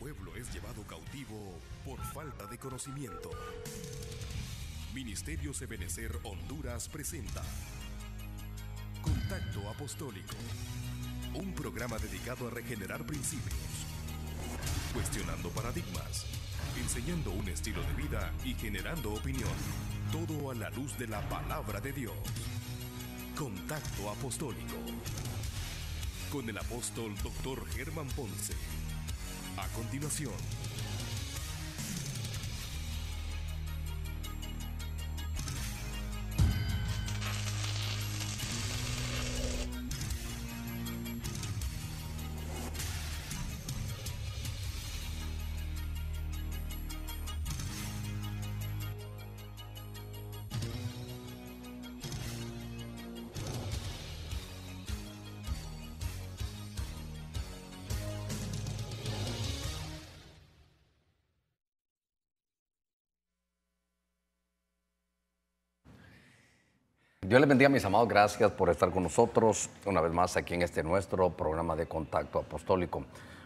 pueblo es llevado cautivo por falta de conocimiento. Ministerio Sebenecer Honduras presenta Contacto Apostólico, un programa dedicado a regenerar principios, cuestionando paradigmas, enseñando un estilo de vida y generando opinión, todo a la luz de la palabra de Dios. Contacto Apostólico, con el apóstol Dr. Germán Ponce a continuación, le les bendiga, mis amados. Gracias por estar con nosotros una vez más aquí en este nuestro programa de contacto apostólico.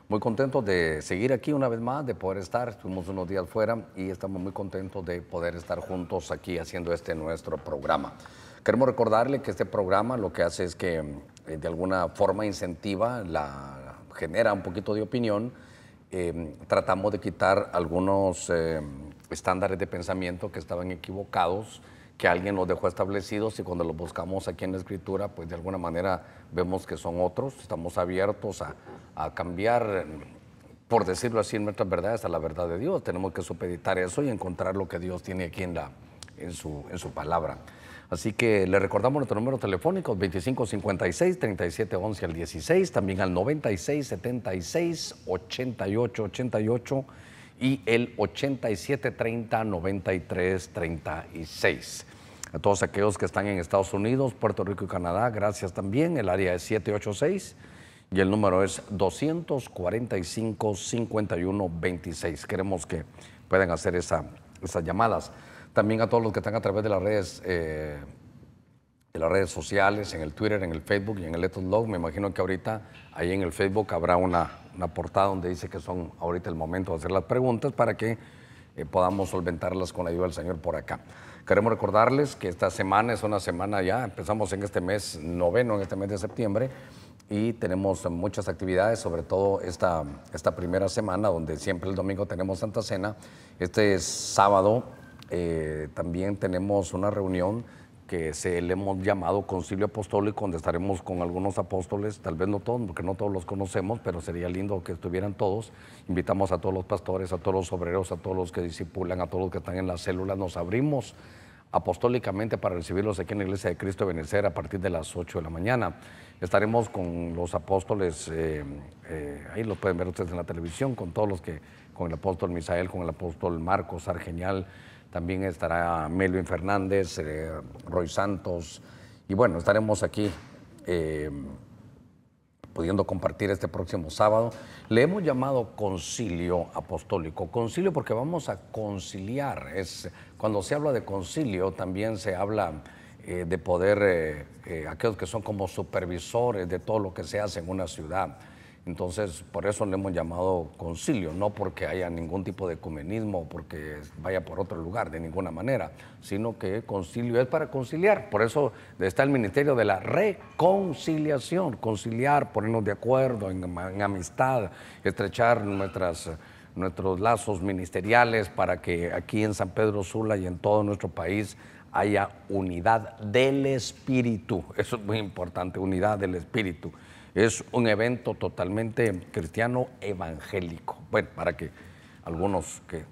Muy contento de seguir aquí una vez más, de poder estar. Estuvimos unos días fuera y estamos muy contentos de poder estar juntos aquí haciendo este nuestro programa. Queremos recordarle que este programa lo que hace es que eh, de alguna forma incentiva, la, genera un poquito de opinión. Eh, tratamos de quitar algunos eh, estándares de pensamiento que estaban equivocados que alguien los dejó establecidos y cuando los buscamos aquí en la escritura, pues de alguna manera vemos que son otros, estamos abiertos a, cambiar, por decirlo así, nuestras verdades a la verdad de Dios. Tenemos que supeditar eso y encontrar lo que Dios tiene aquí en, la, en, su, en su palabra. Así que le recordamos nuestro número telefónico 2556-3711 al 16, también al 9676-8888 y el 8730-9336. A todos aquellos que están en Estados Unidos, Puerto Rico y Canadá, gracias también. El área es 786 y el número es 245-5126. Queremos que puedan hacer esas llamadas. También a todos los que están a través de las redes. Eh, de las redes sociales, en el Twitter, en el Facebook y en el Let's Love, Me imagino que ahorita ahí en el Facebook habrá una, una portada donde dice que son ahorita el momento de hacer las preguntas para que eh, podamos solventarlas con la ayuda del Señor por acá. Queremos recordarles que esta semana es una semana ya, empezamos en este mes noveno, en este mes de septiembre, y tenemos muchas actividades, sobre todo esta, esta primera semana, donde siempre el domingo tenemos Santa Cena. Este sábado eh, también tenemos una reunión que se le hemos llamado concilio apostólico, donde estaremos con algunos apóstoles, tal vez no todos, porque no todos los conocemos, pero sería lindo que estuvieran todos. Invitamos a todos los pastores, a todos los obreros, a todos los que disipulan, a todos los que están en las células. Nos abrimos apostólicamente para recibirlos aquí en la Iglesia de Cristo de Benecer a partir de las 8 de la mañana. Estaremos con los apóstoles, eh, eh, ahí los pueden ver ustedes en la televisión, con todos los que, con el apóstol Misael, con el apóstol Marcos Argenial, también estará Melvin Fernández, eh, Roy Santos, y bueno, estaremos aquí eh, pudiendo compartir este próximo sábado. Le hemos llamado concilio apostólico, concilio porque vamos a conciliar, es cuando se habla de concilio también se habla... Eh, de poder, aquellos que son como supervisores de todo lo que se hace en una ciudad, entonces, por eso le hemos llamado concilio, no porque haya ningún tipo de ecumenismo o porque vaya por otro lugar, de ninguna manera, sino que concilio es para conciliar. Por eso está el Ministerio de la Reconciliación, conciliar, ponernos de acuerdo en, amistad, estrechar nuestras, nuestros lazos ministeriales para que aquí en San Pedro Sula y en todo nuestro país haya unidad del espíritu. Eso es muy importante, unidad del espíritu es un evento totalmente cristiano evangélico. Bueno, para que algunos que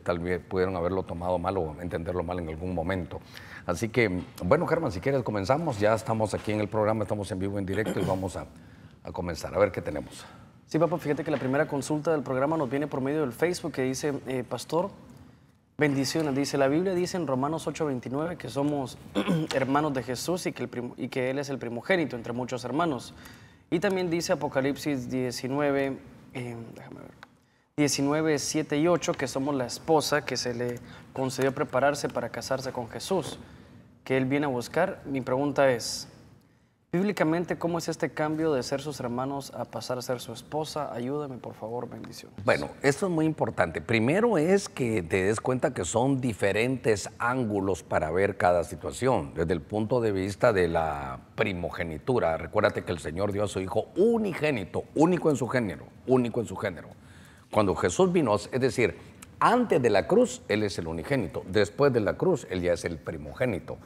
tal vez pudieron haberlo tomado mal o entenderlo mal en algún momento. Así que, bueno, Germán, si quieres comenzamos. Ya estamos aquí en el programa, estamos en vivo, en directo y vamos a, comenzar. A ver qué tenemos. Sí, papá, fíjate que la primera consulta del programa nos viene por medio del Facebook que dice, eh, pastor, bendiciones. Dice, la Biblia dice en Romanos 8:29 que somos hermanos de Jesús y que, y que Él es el primogénito entre muchos hermanos. Y también dice Apocalipsis 19, 19, 7 y 8, que somos la esposa que se le concedió prepararse para casarse con Jesús, que Él viene a buscar. Mi pregunta es, Bíblicamente, ¿cómo es este cambio de ser sus hermanos a pasar a ser su esposa? Ayúdame, por favor, bendiciones. Bueno, esto es muy importante. Primero es que te des cuenta que son diferentes ángulos para ver cada situación, desde el punto de vista de la primogenitura. Recuérdate que el Señor dio a su Hijo unigénito, único en su género, único en su género. Cuando Jesús vino, es decir, antes de la cruz, Él es el unigénito, después de la cruz, Él ya es el primogénito.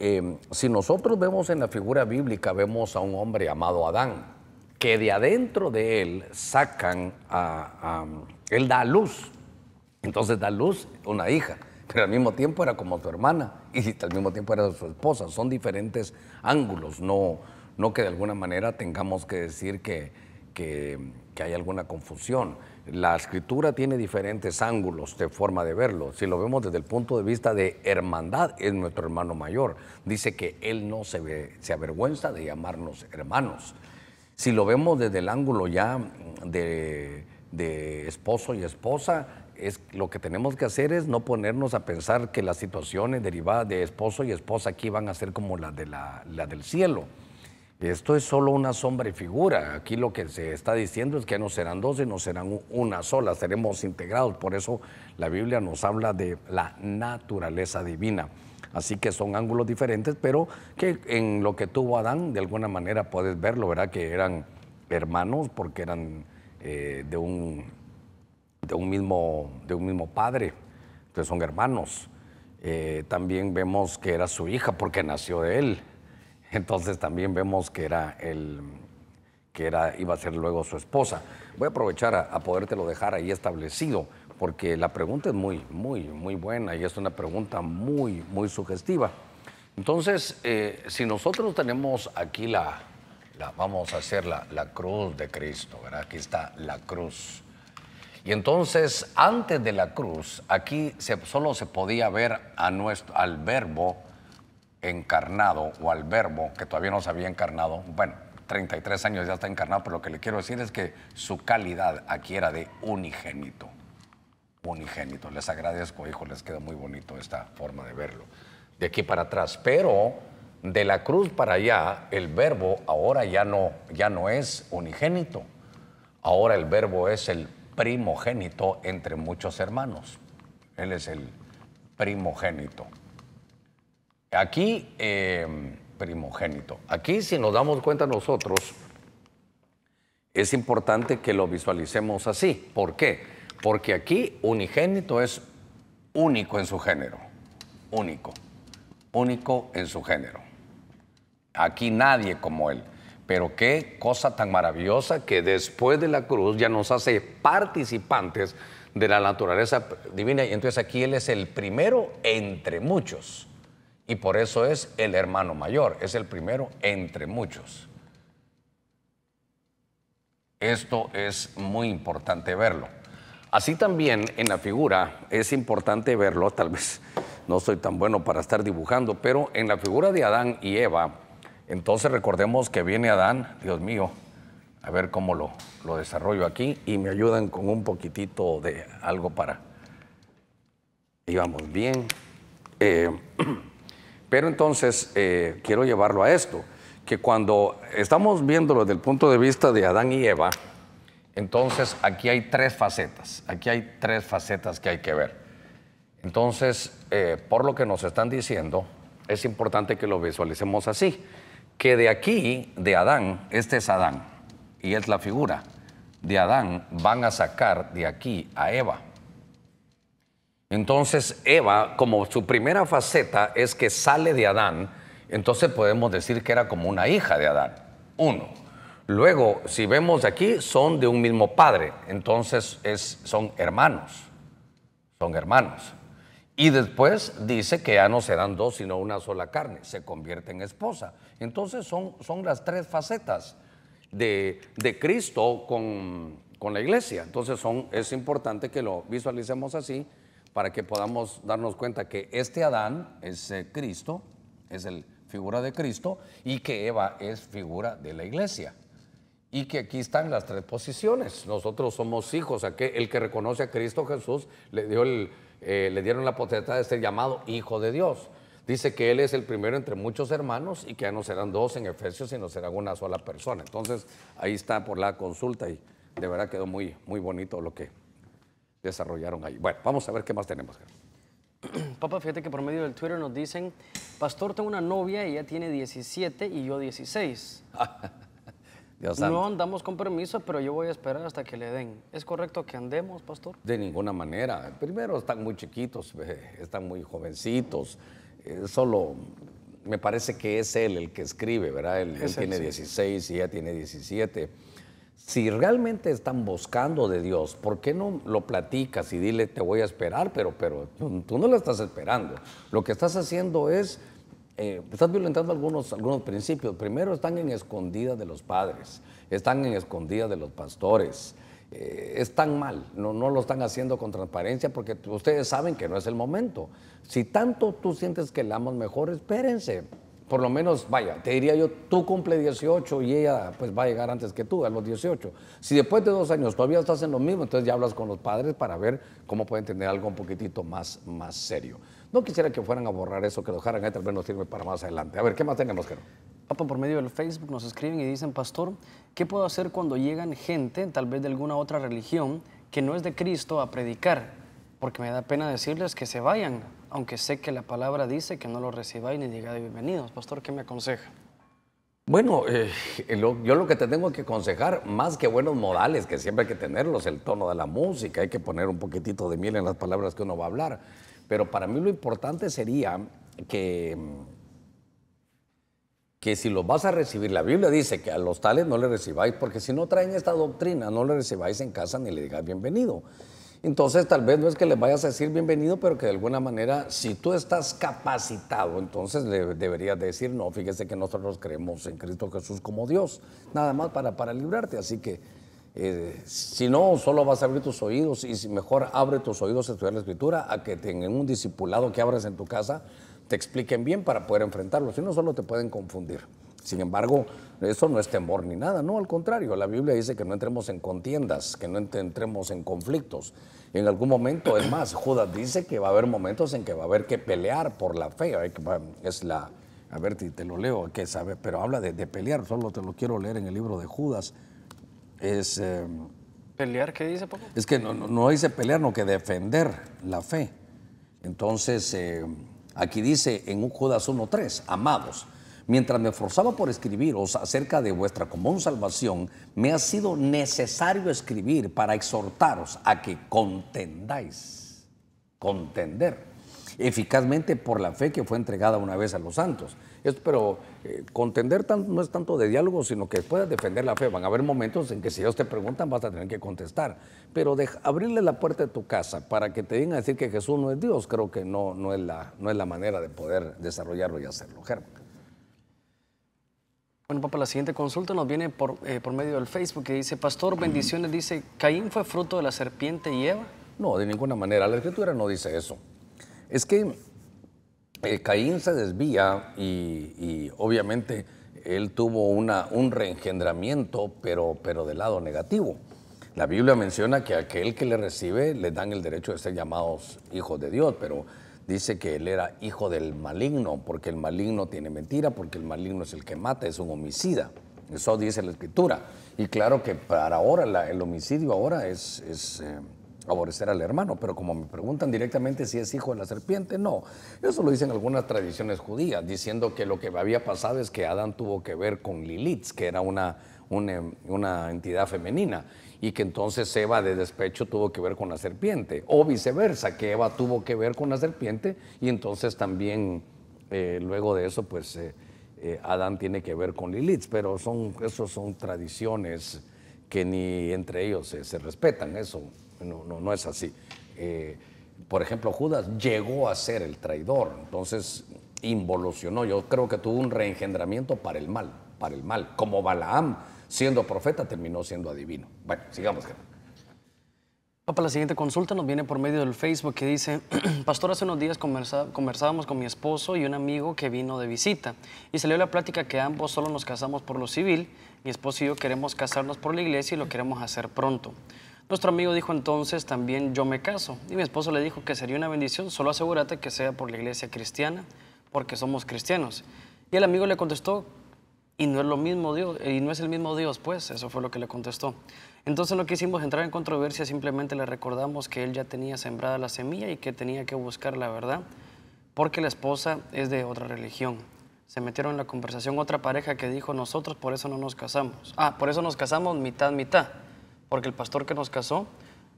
Em, si nosotros vemos en la figura bíblica, vemos a un hombre llamado Adán, que de adentro de él sacan a, él da luz, entonces da luz una hija, pero al mismo tiempo era como su hermana y al mismo tiempo era su esposa. Son diferentes ángulos, no, no que de alguna manera tengamos que decir que hay alguna confusión la escritura tiene diferentes ángulos de forma de verlo. Si lo vemos desde el punto de vista de hermandad, es nuestro hermano mayor. Dice que él no se, avergüenza de llamarnos hermanos. Si lo vemos desde el ángulo ya de, esposo y esposa, es, lo que tenemos que hacer es no ponernos a pensar que las situaciones derivadas de esposo y esposa aquí van a ser como las de la del cielo esto es solo una sombra y figura. Aquí lo que se está diciendo es que no serán dos y no serán una sola, seremos integrados. Por eso la Biblia nos habla de la naturaleza divina. Así que son ángulos diferentes, pero que en lo que tuvo Adán, de alguna manera puedes verlo, ¿verdad? Que eran hermanos porque eran eh, de, un, mismo, de un mismo padre, entonces son hermanos. Eh, también vemos que era su hija porque nació de él. Entonces también vemos que era el que era, iba a ser luego su esposa. Voy a aprovechar a, a podértelo dejar ahí establecido, porque la pregunta es muy, muy, muy buena y es una pregunta muy, muy sugestiva. Entonces, eh, si nosotros tenemos aquí la, vamos a hacer la, cruz de Cristo, ¿verdad? Aquí está la cruz. Y entonces, antes de la cruz, aquí solo se podía ver a nuestro, al verbo encarnado o al verbo que todavía no se había encarnado, bueno, 33 años ya está encarnado, pero lo que le quiero decir es que su calidad aquí era de unigénito. Unigénito. Les agradezco, hijo, les queda muy bonito esta forma de verlo. De aquí para atrás, pero de la cruz para allá, el verbo ahora ya no, ya no es unigénito. Ahora el verbo es el primogénito entre muchos hermanos. Él es el primogénito. Aquí, em, primogénito, aquí si nos damos cuenta nosotros, es importante que lo visualicemos así. ¿Por qué? Porque aquí unigénito es único en su género, único, único en su género. Aquí nadie como él. Pero qué cosa tan maravillosa que después de la cruz ya nos hace participantes de la naturaleza divina. Y entonces aquí Él es el primero entre muchos y por eso es el hermano mayor, es el primero entre muchos. Esto es muy importante verlo. Así también en la figura es importante verlo, tal vez no soy tan bueno para estar dibujando, pero en la figura de Adán y Eva, entonces recordemos que viene Adán, Dios mío, a ver cómo lo, lo desarrollo aquí y me ayudan con un poquitito de algo para, íbamos bien. Eh, Pero entonces eh, quiero llevarlo a esto, que cuando estamos viéndolo desde el punto de vista de Adán y Eva, entonces aquí hay tres facetas, aquí hay tres facetas que hay que ver. Entonces, eh, por lo que nos están diciendo, es importante que lo visualicemos así, que de aquí, de Adán, este es Adán, y es la figura, de Adán van a sacar de aquí a Eva. Entonces Eva, como su primera faceta es que sale de Adán, entonces podemos decir que era como una hija de Adán. Uno. Luego, si vemos aquí, son de un mismo padre, entonces es, son hermanos. Son hermanos. Y después dice que ya no serán dos, sino una sola carne, se convierte en esposa. Entonces son, son las tres facetas de, Cristo con, la iglesia. Entonces es importante que lo visualicemos así para que podamos darnos cuenta que este Adán es eh, Cristo, es el figura de Cristo, y que Eva es figura de la iglesia. Y que aquí están las tres posiciones. Nosotros somos hijos. que el que reconoce a Cristo Jesús le, dio eh, le dieron la potestad de ser llamado hijo de Dios. Dice que Él es el primero entre muchos hermanos y que ya no serán dos en Efesios, sino será una sola persona. Entonces, ahí está por la consulta y de verdad quedó muy, muy bonito lo que desarrollaron ahí. Bueno, vamos a ver qué más tenemos. Papá, fíjate que por medio del Twitter nos dicen, Pastor, tengo una novia, y ella tiene 17 y yo 16. Dios no andamos con permiso, pero yo voy a esperar hasta que le den. ¿Es correcto que andemos, pastor? De ninguna manera. Primero, están muy chiquitos, eh, están muy jovencitos. Eh, solo me parece que es él el que escribe, ¿verdad? Él, tiene 16 y ella tiene 17 si realmente están buscando de Dios, ¿por qué no lo platicas y dile, te voy a esperar, pero, pero tú no lo estás esperando? Lo que estás haciendo es, eh, estás violentando algunos, algunos principios. Primero, están en escondida de los padres, están en escondida de los pastores. Eh, están mal, no, no lo están haciendo con transparencia porque ustedes saben que no es el momento. Si tanto tú sientes que la amas mejor, espérense, por lo menos, vaya, te diría yo, tú cumple 18 y ella pues va a llegar antes que tú, a los 18. Si después de dos años todavía estás en lo mismo, entonces ya hablas con los padres para ver cómo pueden tener algo un poquitito más, más serio. No quisiera que fueran a borrar eso, que lo dejaran ahí, tal vez nos sirve para más adelante. A ver, ¿qué más tenemos, Jero? Papá, por medio del Facebook nos escriben y dicen, Pastor, ¿qué puedo hacer cuando llegan gente, tal vez de alguna otra religión, que no es de Cristo, a predicar? Porque me da pena decirles que se vayan, aunque sé que la palabra dice que no lo recibáis ni digáis bienvenidos. Pastor, ¿qué me aconseja? Bueno, eh, yo lo que te tengo que aconsejar, más que buenos modales, que siempre hay que tenerlos, el tono de la música, hay que poner un poquitito de miel en las palabras que uno va a hablar. Pero para mí lo importante sería que, que si los vas a recibir, la Biblia dice que a los tales no le recibáis, porque si no traen esta doctrina, no le recibáis en casa ni le digáis bienvenido. Entonces, tal vez no es que le vayas a decir bienvenido, pero que de alguna manera, si tú estás capacitado, entonces le deberías decir, no, fíjese que nosotros creemos en Cristo Jesús como Dios, nada más para, para librarte. Así que, eh, si no, solo vas a abrir tus oídos y si mejor abre tus oídos a estudiar la Escritura, a que tengan un discipulado que abres en tu casa, te expliquen bien para poder enfrentarlo, si no, solo te pueden confundir. Sin embargo, eso no es temor ni nada, no, al contrario, la Biblia dice que no entremos en contiendas, que no entremos en conflictos. En algún momento, es más, Judas dice que va a haber momentos en que va a haber que pelear por la fe. Es la, a ver, te, lo leo, que sabe, pero habla de, pelear, solo te lo quiero leer en el libro de Judas. Es, em, ¿Pelear qué dice, Es que no, dice pelear, no que defender la fe. Entonces, em, aquí dice en un Judas 1.3, amados Mientras me esforzaba por escribiros acerca de vuestra común salvación, me ha sido necesario escribir para exhortaros a que contendáis, contender eficazmente por la fe que fue entregada una vez a los santos. pero eh, contender tan, no es tanto de diálogo, sino que puedas defender la fe. Van a haber momentos en que si ellos te preguntan vas a tener que contestar. Pero abrirle la puerta de tu casa para que te digan a decir que Jesús no es Dios, creo que no, no, es, la, no es la manera de poder desarrollarlo y hacerlo. Bueno, papá, la siguiente consulta nos viene por, eh, medio del Facebook que dice, Pastor, bendiciones, dice, ¿Caín fue fruto de la serpiente y Eva? No, de ninguna manera, la escritura no dice eso. Es que eh, Caín se desvía y, obviamente él tuvo un reengendramiento, pero, pero del lado negativo. La Biblia menciona que aquel que le recibe le dan el derecho de ser llamados hijos de Dios, pero dice que él era hijo del maligno, porque el maligno tiene mentira, porque el maligno es el que mata, es un homicida. Eso dice la escritura. Y claro que para ahora el homicidio ahora es, favorecer eh, al hermano, pero como me preguntan directamente si es hijo de la serpiente, no. Eso lo dicen algunas tradiciones judías, diciendo que lo que había pasado es que Adán tuvo que ver con Lilith, que era una, una, em, una entidad femenina y que entonces Eva de despecho tuvo que ver con la serpiente, o viceversa, que Eva tuvo que ver con la serpiente y entonces también eh, luego de eso pues eh, eh, Adán tiene que ver con Lilith, pero son, esos son tradiciones que ni entre ellos se respetan, eso no, no, no es así. por ejemplo, Judas llegó a ser el traidor, entonces involucionó, yo creo que tuvo un reengendramiento para el mal, para el mal, como Balaam siendo profeta, terminó siendo adivino. Bueno, sigamos, Papá, la siguiente consulta nos viene por medio del Facebook que dice, Pastor, hace unos días conversábamos con mi esposo y un amigo que vino de visita y salió la plática que ambos solo nos casamos por lo civil, mi esposo y yo queremos casarnos por la iglesia y lo queremos hacer pronto. Nuestro amigo dijo entonces también yo me caso y mi esposo le dijo que sería una bendición, solo asegúrate que sea por la iglesia cristiana, porque somos cristianos. Y el amigo le contestó y no es lo mismo Dios, eh, y no es el mismo Dios, pues, eso fue lo que le contestó. Entonces no quisimos entrar en controversia, simplemente le recordamos que él ya tenía sembrada la semilla y que tenía que buscar la verdad, porque la esposa es de otra religión. Se metieron en la conversación otra pareja que dijo, nosotros por eso no nos casamos. Ah, por eso nos casamos mitad, mitad, porque el pastor que nos casó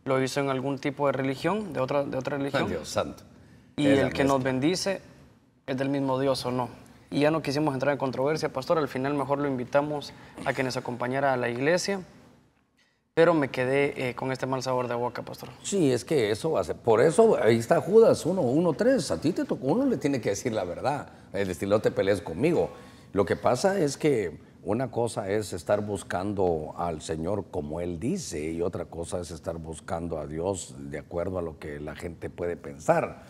lo hizo en algún tipo de religión, de otra, de otra religión. Dios santo. Y el que nos bendice es del mismo Dios o no y ya no quisimos entrar en controversia, pastor, al final mejor lo invitamos a que nos acompañara a la iglesia, pero me quedé eh, con este mal sabor de boca, pastor. Sí, es que eso hace... por eso ahí está Judas 1, 1, 3, a ti te toca, uno le tiene que decir la verdad, el estilo te pelees conmigo. Lo que pasa es que... Una cosa es estar buscando al Señor como Él dice y otra cosa es estar buscando a Dios de acuerdo a lo que la gente puede pensar.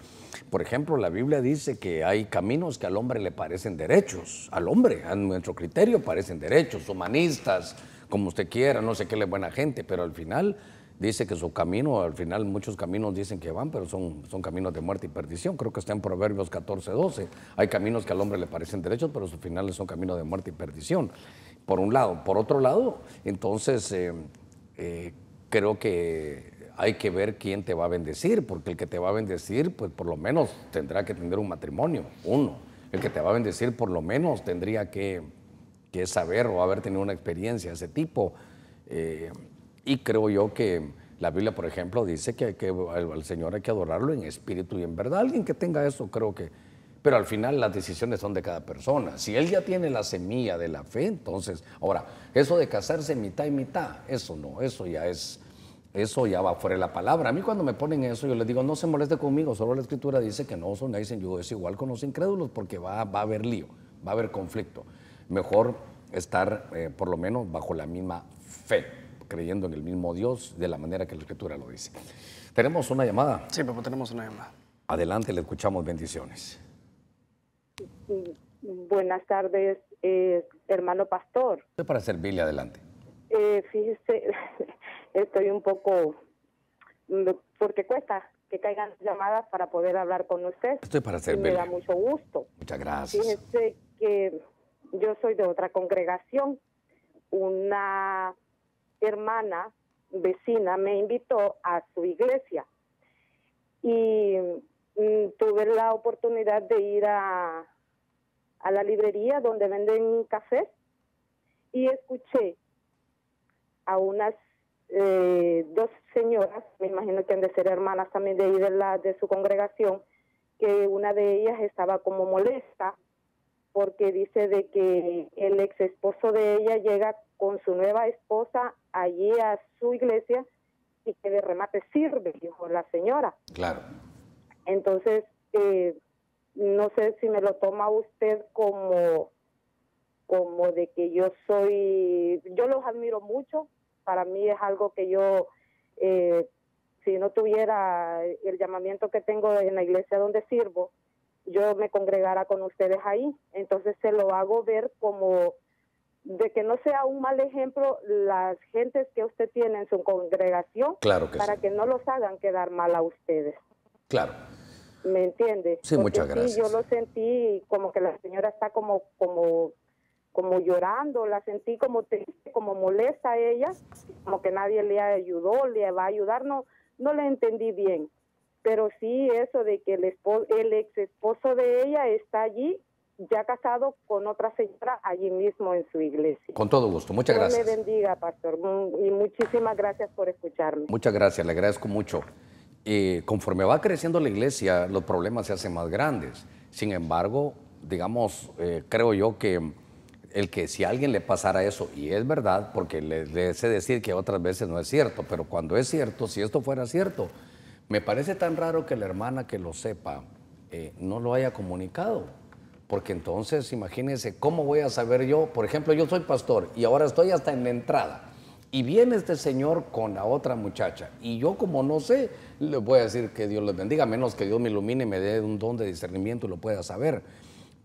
Por ejemplo, la Biblia dice que hay caminos que al hombre le parecen derechos, al hombre, a nuestro criterio parecen derechos, humanistas, como usted quiera, no sé qué le buena gente, pero al final dice que su camino, al final muchos caminos dicen que van, pero son, son caminos de muerte y perdición. Creo que está en Proverbios 14, 12. Hay caminos que al hombre le parecen derechos, pero sus final son caminos de muerte y perdición. Por un lado. Por otro lado, entonces, eh, eh, creo que hay que ver quién te va a bendecir, porque el que te va a bendecir, pues por lo menos tendrá que tener un matrimonio, uno. El que te va a bendecir, por lo menos tendría que, saber o haber tenido una experiencia de ese tipo. Eh, y creo yo que la Biblia, por ejemplo, dice que, al, Señor hay que adorarlo en espíritu y en verdad. Alguien que tenga eso, creo que. Pero al final las decisiones son de cada persona. Si él ya tiene la semilla de la fe, entonces, ahora, eso de casarse mitad y mitad, eso no, eso ya es eso ya va fuera de la palabra. A mí cuando me ponen eso, yo les digo, no se moleste conmigo, solo la escritura dice que no son dicen yo es igual con los incrédulos porque va, a haber lío, va a haber conflicto. Mejor estar eh, por lo menos bajo la misma fe, creyendo en el mismo Dios de la manera que la escritura lo dice. ¿Tenemos una llamada? Sí, papá, tenemos una llamada. Adelante, le escuchamos bendiciones. Buenas tardes, eh, hermano pastor. Para servirle, adelante. Eh, fíjese, estoy un poco, mm, porque cuesta que caigan llamadas para poder hablar con usted. para hacer Me da mucho gusto. Muchas gracias. Fíjese que yo soy de otra congregación. Una hermana vecina me invitó a su iglesia y mm, tuve la oportunidad de ir a la librería donde venden café y escuché a unas eh, dos señoras, me imagino que han de ser hermanas también de ahí de, la, de su congregación, que una de ellas estaba como molesta porque dice de que el ex esposo de ella llega con su nueva esposa allí a su iglesia y que de remate sirve, dijo la señora. Claro. Entonces, eh, no sé si me lo toma usted como, como de que yo soy, yo los admiro mucho, para mí es algo que yo, eh, si no tuviera el llamamiento que tengo en la iglesia donde sirvo, yo me congregara con ustedes ahí. Entonces se lo hago ver como de que no sea un mal ejemplo las gentes que usted tiene en su congregación claro para que no los hagan quedar mal a ustedes. Claro. ¿Me entiende? Sí, muchas gracias. Sí, yo lo sentí como que la señora está como, como como llorando, la sentí como triste, como molesta a ella, como que nadie le ayudó, le va a ayudar, no, no le entendí bien. Pero sí eso de que el, esposo, el ex esposo de ella está allí, ya casado con otra señora allí mismo en su iglesia. Con todo gusto, muchas gracias. Dios le bendiga, pastor, y muchísimas gracias por escucharme. Muchas gracias, le agradezco mucho. Eh, conforme va creciendo la iglesia, los problemas se hacen más grandes. Sin embargo, digamos, eh, creo yo que el que si a alguien le pasara eso, y es verdad, porque le, sé decir que otras veces no es cierto, pero cuando es cierto, si esto fuera cierto, me parece tan raro que la hermana que lo sepa eh, no lo haya comunicado. Porque entonces, imagínense, ¿cómo voy a saber yo? Por ejemplo, yo soy pastor y ahora estoy hasta en la entrada. Y viene este señor con la otra muchacha. Y yo como no sé, le voy a decir que Dios les bendiga, menos que Dios me ilumine y me dé un don de discernimiento y lo pueda saber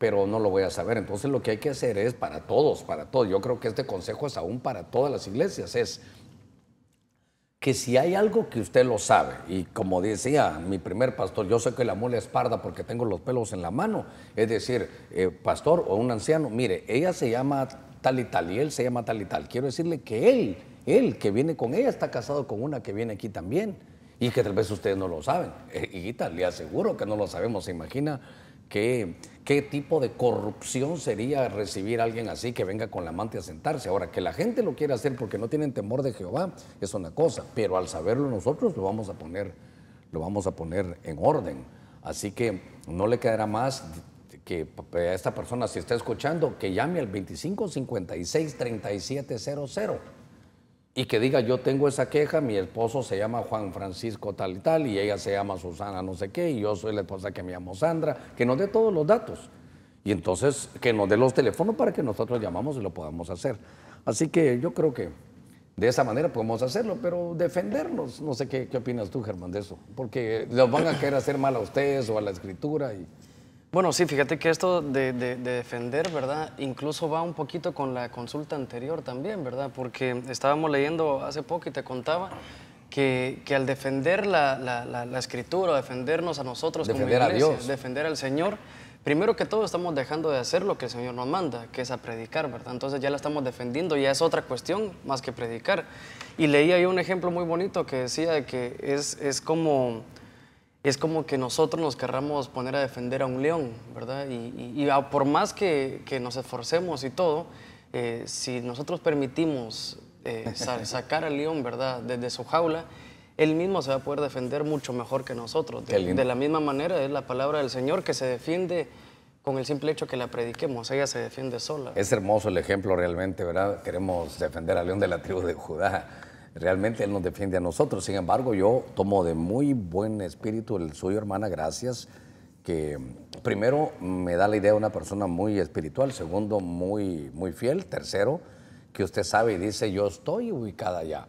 pero no lo voy a saber. Entonces lo que hay que hacer es para todos, para todos. Yo creo que este consejo es aún para todas las iglesias, es que si hay algo que usted lo sabe, y como decía mi primer pastor, yo sé que la mula es parda porque tengo los pelos en la mano, es decir, eh, pastor o un anciano, mire, ella se llama tal y tal y él se llama tal y tal. Quiero decirle que él, él que viene con ella, está casado con una que viene aquí también y que tal vez ustedes no lo saben. y eh, tal le aseguro que no lo sabemos, se imagina qué, qué tipo de corrupción sería recibir a alguien así que venga con la amante a sentarse. Ahora, que la gente lo quiera hacer porque no tienen temor de Jehová es una cosa, pero al saberlo nosotros lo vamos a poner, lo vamos a poner en orden. Así que no le quedará más que a esta persona, si está escuchando, que llame al 2556 3700 y que diga yo tengo esa queja, mi esposo se llama Juan Francisco tal y tal, y ella se llama Susana no sé qué, y yo soy la esposa que me llamo Sandra, que nos dé todos los datos. Y entonces que nos dé los teléfonos para que nosotros llamamos y lo podamos hacer. Así que yo creo que de esa manera podemos hacerlo, pero defendernos, no sé qué, qué opinas tú, Germán, de eso, porque nos van a querer hacer mal a ustedes o a la escritura. y... Bueno, sí, fíjate que esto de, defender, ¿verdad? Incluso va un poquito con la consulta anterior también, ¿verdad? Porque estábamos leyendo hace poco y te contaba que, que al defender la, la, escritura, defendernos a nosotros defender como iglesia, Dios. defender al Señor, primero que todo estamos dejando de hacer lo que el Señor nos manda, que es a predicar, ¿verdad? Entonces ya la estamos defendiendo, ya es otra cuestión más que predicar. Y leí ahí un ejemplo muy bonito que decía que es, es como es como que nosotros nos querramos poner a defender a un león, ¿verdad? Y, por más que, nos esforcemos y todo, eh, si nosotros permitimos eh, sacar al león, ¿verdad?, desde su jaula, él mismo se va a poder defender mucho mejor que nosotros. De, de, la misma manera es la palabra del Señor que se defiende con el simple hecho que la prediquemos, ella se defiende sola. Es hermoso el ejemplo realmente, ¿verdad? Queremos defender al león de la tribu de Judá realmente Él nos defiende a nosotros. Sin embargo, yo tomo de muy buen espíritu el suyo, hermana, gracias, que primero me da la idea de una persona muy espiritual, segundo, muy, muy fiel, tercero, que usted sabe y dice, yo estoy ubicada allá.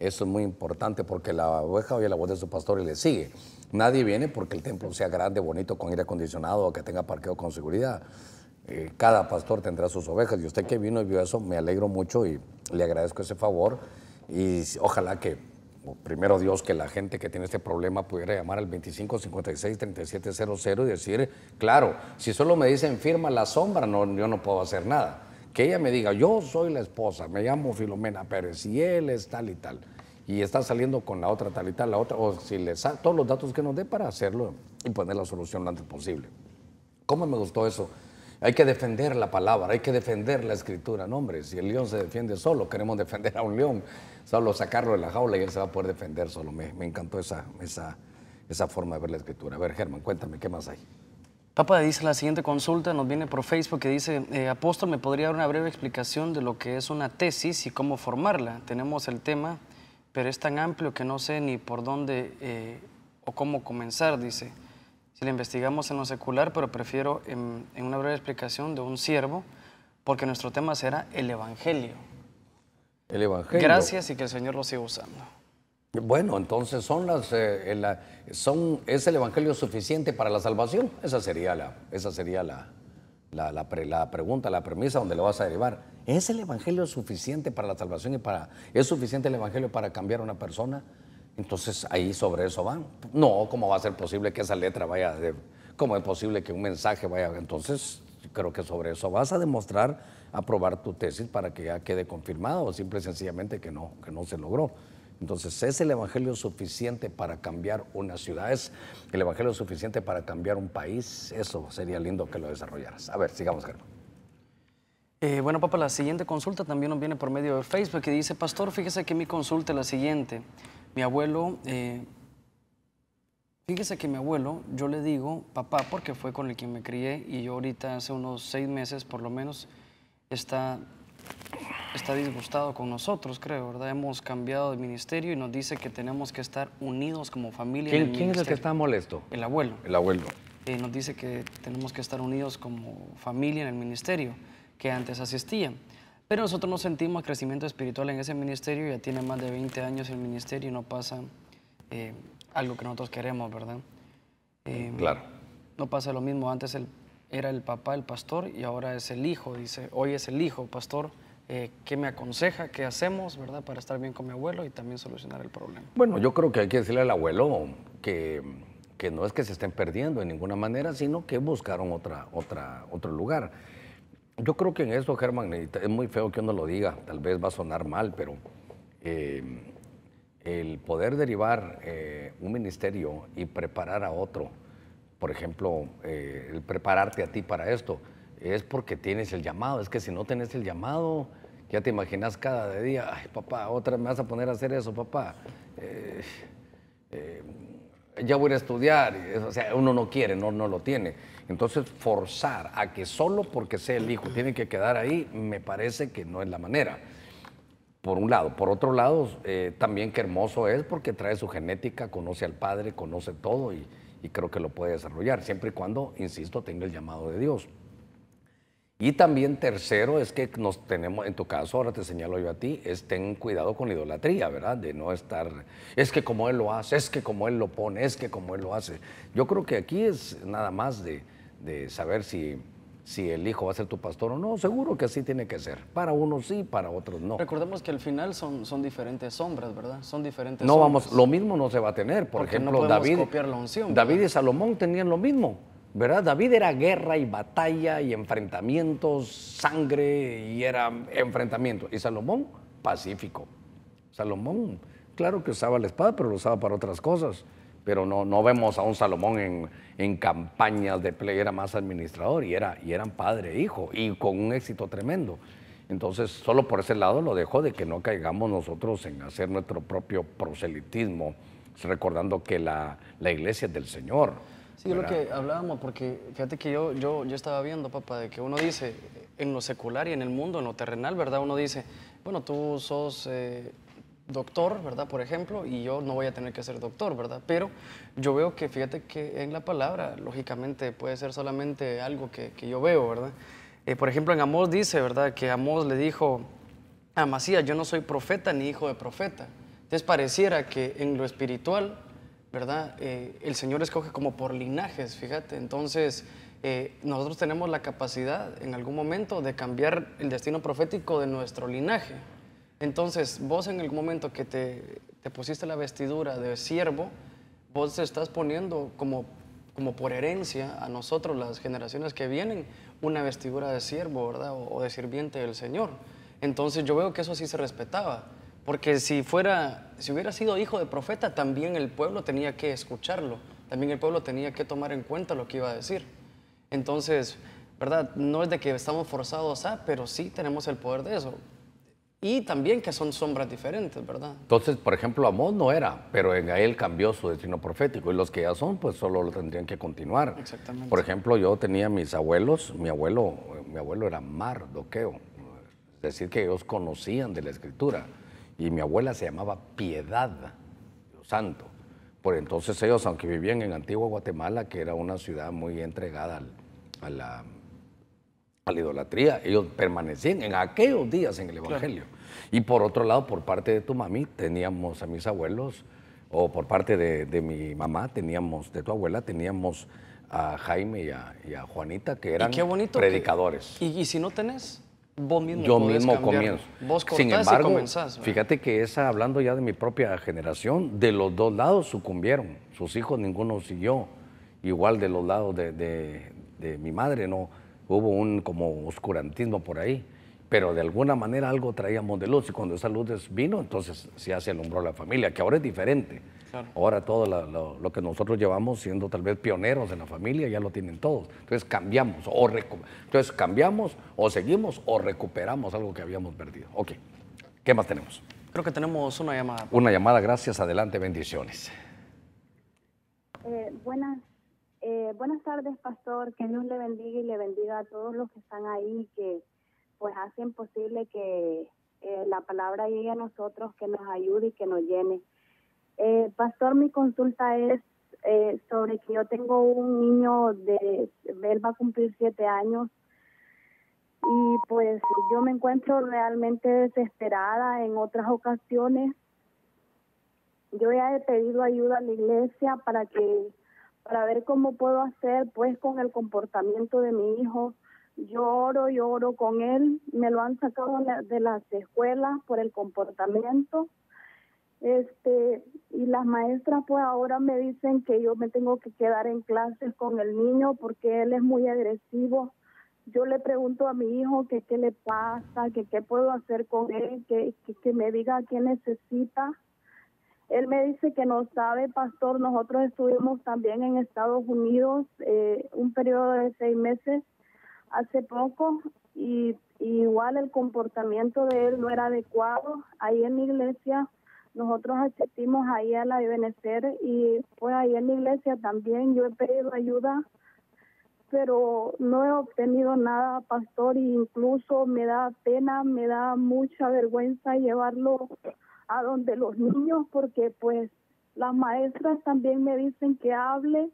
Eso es muy importante porque la oveja oye la voz de su pastor y le sigue. Nadie viene porque el templo sea grande, bonito, con aire acondicionado, que tenga parqueo con seguridad. Eh, cada pastor tendrá sus ovejas. Y usted que vino y vio eso, me alegro mucho y le agradezco ese favor y ojalá que, primero Dios, que la gente que tiene este problema pudiera llamar al 2556-3700 y decir, claro, si solo me dicen firma la sombra, no, yo no puedo hacer nada. Que ella me diga, yo soy la esposa, me llamo Filomena Pérez y él es tal y tal y está saliendo con la otra tal y tal, la otra, o si le sale todos los datos que nos dé para hacerlo y poner la solución lo antes posible. ¿Cómo me gustó eso? Hay que defender la palabra, hay que defender la escritura. No, hombre, si el león se defiende solo, queremos defender a un león solo sacarlo de la jaula y él se va a poder defender solo. Me, me encantó esa, forma de ver la escritura. A ver, Germán, cuéntame, ¿qué más hay? Papa dice la siguiente consulta, nos viene por Facebook que dice, eh, apóstol, ¿me podría dar una breve explicación de lo que es una tesis y cómo formarla? Tenemos el tema, pero es tan amplio que no sé ni por dónde eh, o cómo comenzar, dice. Si la investigamos en lo secular, pero prefiero en, en una breve explicación de un siervo, porque nuestro tema será el Evangelio. Evangelio. Gracias y que el Señor lo siga usando. Bueno, entonces son las, eh, son, es el Evangelio suficiente para la salvación. Esa sería la, esa sería la, la, pre, la, pregunta, la premisa donde lo vas a derivar. ¿Es el Evangelio suficiente para la salvación y para... ¿Es suficiente el Evangelio para cambiar a una persona? Entonces ahí sobre eso van. No, ¿cómo va a ser posible que esa letra vaya... De, ¿Cómo es posible que un mensaje vaya... Entonces creo que sobre eso vas a demostrar aprobar tu tesis para que ya quede confirmado o simple y sencillamente que no, que no se logró. Entonces, ¿es el Evangelio suficiente para cambiar una ciudad? ¿Es el Evangelio suficiente para cambiar un país? Eso sería lindo que lo desarrollaras. A ver, sigamos, Germán. Eh, bueno, papá, la siguiente consulta también nos viene por medio de Facebook que dice, pastor, fíjese que mi consulta es la siguiente. Mi abuelo, eh, fíjese que mi abuelo, yo le digo papá porque fue con el que me crié y yo ahorita hace unos seis meses por lo menos está, está disgustado con nosotros, creo, ¿verdad? Hemos cambiado de ministerio y nos dice que tenemos que estar unidos como familia. ¿Quién, ¿quién es el que está molesto? El abuelo. El abuelo. Eh, nos dice que tenemos que estar unidos como familia en el ministerio, que antes asistía. Pero nosotros no sentimos crecimiento espiritual en ese ministerio, ya tiene más de 20 años el ministerio y no pasa eh, algo que nosotros queremos, ¿verdad? Eh, claro. No pasa lo mismo. Antes el era el papá el pastor y ahora es el hijo, dice, hoy es el hijo, pastor. Eh, ¿Qué me aconseja? ¿Qué hacemos, verdad, para estar bien con mi abuelo y también solucionar el problema? Bueno, yo creo que hay que decirle al abuelo que, que no es que se estén perdiendo de ninguna manera, sino que buscaron otra, otra, otro lugar. Yo creo que en eso, Germán, es muy feo que uno lo diga, tal vez va a sonar mal, pero eh, el poder derivar eh, un ministerio y preparar a otro por ejemplo, eh, el prepararte a ti para esto, es porque tienes el llamado. Es que si no tenés el llamado, ya te imaginas cada día, ay papá, otra me vas a poner a hacer eso, papá. Eh, eh, ya voy a estudiar. O sea, uno no quiere, no, no lo tiene. Entonces, forzar a que solo porque sea el hijo tiene que quedar ahí, me parece que no es la manera. Por un lado. Por otro lado, también qué hermoso es porque trae su genética, conoce al padre, conoce todo y, y creo que lo puede desarrollar, siempre y cuando, insisto, tenga el llamado de Dios. Y también tercero es que nos tenemos, en tu caso, ahora te señalo yo a ti, es ten cuidado con la idolatría, ¿verdad? De no estar, es que como Él lo hace, es que como Él lo pone, es que como Él lo hace. Yo creo que aquí es nada más de, de saber si si el hijo va a ser tu pastor o no. Seguro que así tiene que ser. Para unos sí, para otros no. Recordemos que al final son, son diferentes sombras, ¿verdad? Son diferentes No, vamos, lo mismo no se va a tener. Porque ejemplo, no David, copiar la unción, David y Salomón tenían lo mismo. ¿Verdad? David era guerra y batalla y enfrentamientos, sangre y era enfrentamiento. Y Salomón, pacífico. Salomón, claro que usaba la espada, pero lo usaba para otras cosas pero no, no vemos a un Salomón en, en campañas de play, era más administrador y, era, y eran padre e hijo, y con un éxito tremendo. Entonces, solo por ese lado lo dejo de que no caigamos nosotros en hacer nuestro propio proselitismo, recordando que la, la iglesia es del Señor. Sí, lo que hablábamos, porque fíjate que yo, yo, yo estaba viendo, papá, de que uno dice, en lo secular y en el mundo, en lo terrenal, ¿verdad? Uno dice, bueno, tú sos... Eh, doctor, ¿verdad? Por ejemplo, y yo no voy a tener que ser doctor, ¿verdad? Pero yo veo que, fíjate que en la palabra, lógicamente, puede ser solamente algo que, yo veo, ¿verdad? Eh, por ejemplo, en Amós dice, ¿verdad? Que Amós le dijo a Masías, yo no soy profeta ni hijo de profeta. Entonces pareciera que en lo espiritual, ¿verdad? Eh, el Señor escoge como por linajes, fíjate. Entonces, eh, nosotros tenemos la capacidad en algún momento de cambiar el destino profético de nuestro linaje. Entonces, vos en el momento que te, pusiste la vestidura de siervo, vos te estás poniendo como, como por herencia a nosotros, las generaciones que vienen, una vestidura de siervo, ¿verdad? O, de sirviente del Señor. Entonces, yo veo que eso sí se respetaba. Porque si fuera, si hubiera sido hijo de profeta, también el pueblo tenía que escucharlo, también el pueblo tenía que tomar en cuenta lo que iba a decir. Entonces, ¿verdad? No es de que estamos forzados a, pero sí tenemos el poder de eso y también que son sombras diferentes, ¿verdad? Entonces, por ejemplo, Amós no era, pero en él cambió su destino profético y los que ya son, pues solo lo tendrían que continuar. Exactamente. Por ejemplo, yo tenía mis abuelos, mi abuelo, mi abuelo era Mardoqueo, es decir, que ellos conocían de la escritura y mi abuela se llamaba Piedad, Dios santo. Por entonces ellos, aunque vivían en Antigua Guatemala, que era una ciudad muy entregada a la a la idolatría, ellos permanecían en aquellos días en el Evangelio. Y por otro lado, por parte de tu mami, teníamos a mis abuelos, o por parte de, mi mamá, teníamos, de tu abuela, teníamos a Jaime y a, Juanita, que eran predicadores. y, y, si no tenés, vos mismo Yo mismo comienzo. Vos Sin embargo, y comenzás, fíjate que esa, hablando ya de mi propia generación, de los dos lados sucumbieron. Sus hijos ninguno siguió. Igual de los lados de, de mi madre, ¿no? Hubo un como oscurantismo por ahí pero de alguna manera algo traíamos de luz y cuando esa luz vino, entonces ya se alumbró la familia, que ahora es diferente. Ahora todo lo, que nosotros llevamos siendo tal vez pioneros en la familia ya lo tienen todos. Entonces cambiamos o, entonces, cambiamos, o seguimos o recuperamos algo que habíamos perdido. Ok, ¿qué más tenemos? Creo que tenemos una llamada. Una llamada, gracias, adelante, bendiciones. Eh, buenas eh, buenas tardes, pastor. Que Dios le bendiga y le bendiga a todos los que están ahí, que pues hacen posible que eh, la palabra llegue a nosotros, que nos ayude y que nos llene. Eh, pastor, mi consulta es eh, sobre que yo tengo un niño de, él va a cumplir siete años y pues yo me encuentro realmente desesperada en otras ocasiones. Yo ya he pedido ayuda a la iglesia para que para ver cómo puedo hacer pues con el comportamiento de mi hijo lloro, lloro con él, me lo han sacado de las escuelas por el comportamiento. Este, y las maestras pues ahora me dicen que yo me tengo que quedar en clases con el niño porque él es muy agresivo. Yo le pregunto a mi hijo que qué le pasa, que qué puedo hacer con él, que, que, me diga qué necesita. Él me dice que no sabe, pastor, nosotros estuvimos también en Estados Unidos eh, un periodo de seis meses hace poco y, igual el comportamiento de él no era adecuado. Ahí en la iglesia nosotros asistimos ahí a la y pues ahí en la iglesia también yo he pedido ayuda, pero no he obtenido nada, pastor, e incluso me da pena, me da mucha vergüenza llevarlo a donde los niños, porque pues las maestras también me dicen que hable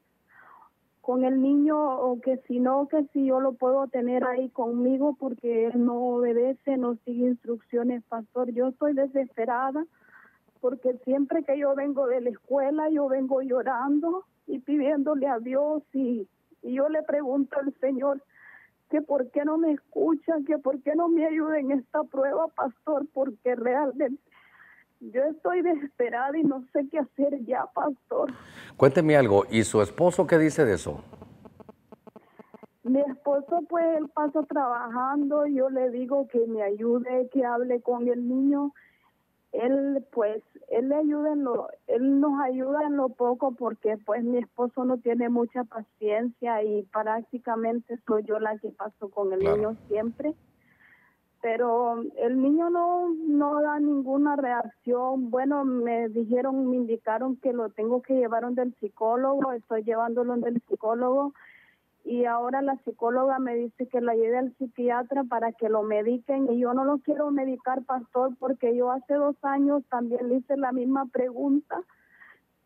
con el niño o que si no, que si yo lo puedo tener ahí conmigo porque él no obedece, no sigue instrucciones, pastor. Yo estoy desesperada porque siempre que yo vengo de la escuela, yo vengo llorando y pidiéndole a Dios y, yo le pregunto al Señor que por qué no me escucha, que por qué no me ayuda en esta prueba, pastor, porque realmente yo estoy desesperada y no sé qué hacer ya, pastor. Cuénteme algo, ¿y su esposo qué dice de eso? Mi esposo, pues, él pasa trabajando, yo le digo que me ayude, que hable con el niño. Él, pues, él le ayuda él nos ayuda en lo poco porque, pues, mi esposo no tiene mucha paciencia y prácticamente soy yo la que paso con el niño siempre pero el niño no, no da ninguna reacción. Bueno, me dijeron, me indicaron que lo tengo que llevar del psicólogo, estoy llevándolo donde el psicólogo y ahora la psicóloga me dice que la lleve al psiquiatra para que lo mediquen y yo no lo quiero medicar, pastor, porque yo hace dos años también le hice la misma pregunta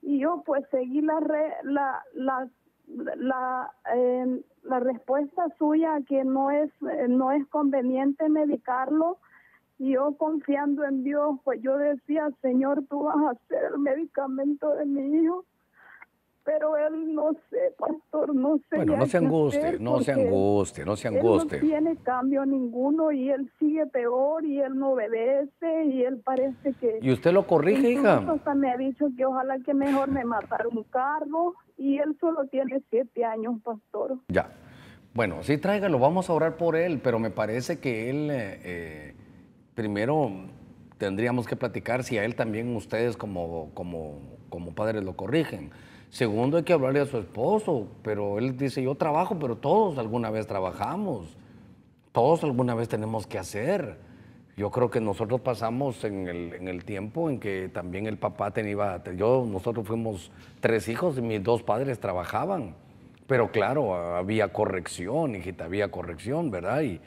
y yo pues seguí la, la las la, eh, la respuesta suya que no es, eh, no es conveniente medicarlo, yo confiando en Dios, pues yo decía, Señor, tú vas a hacer el medicamento de mi hijo pero él no sé, pastor, no sé. Bueno, no se anguste, no se anguste, no se anguste. no tiene cambio ninguno y él sigue peor y él no obedece y él parece que... ¿Y usted lo corrige, hija? me ha dicho que ojalá que mejor me matara un cargo y él solo tiene siete años, pastor. Ya. Bueno, sí, tráigalo, vamos a orar por él, pero me parece que él, eh, eh, primero tendríamos que platicar si a él también ustedes como, como, como padres lo corrigen Segundo, hay que hablarle a su esposo, pero él dice, yo trabajo, pero todos alguna vez trabajamos, todos alguna vez tenemos que hacer. Yo creo que nosotros pasamos en el, tiempo en que también el papá tenía, yo, nosotros fuimos tres hijos y mis dos padres trabajaban, pero claro, había corrección, hijita, había corrección, ¿verdad? Y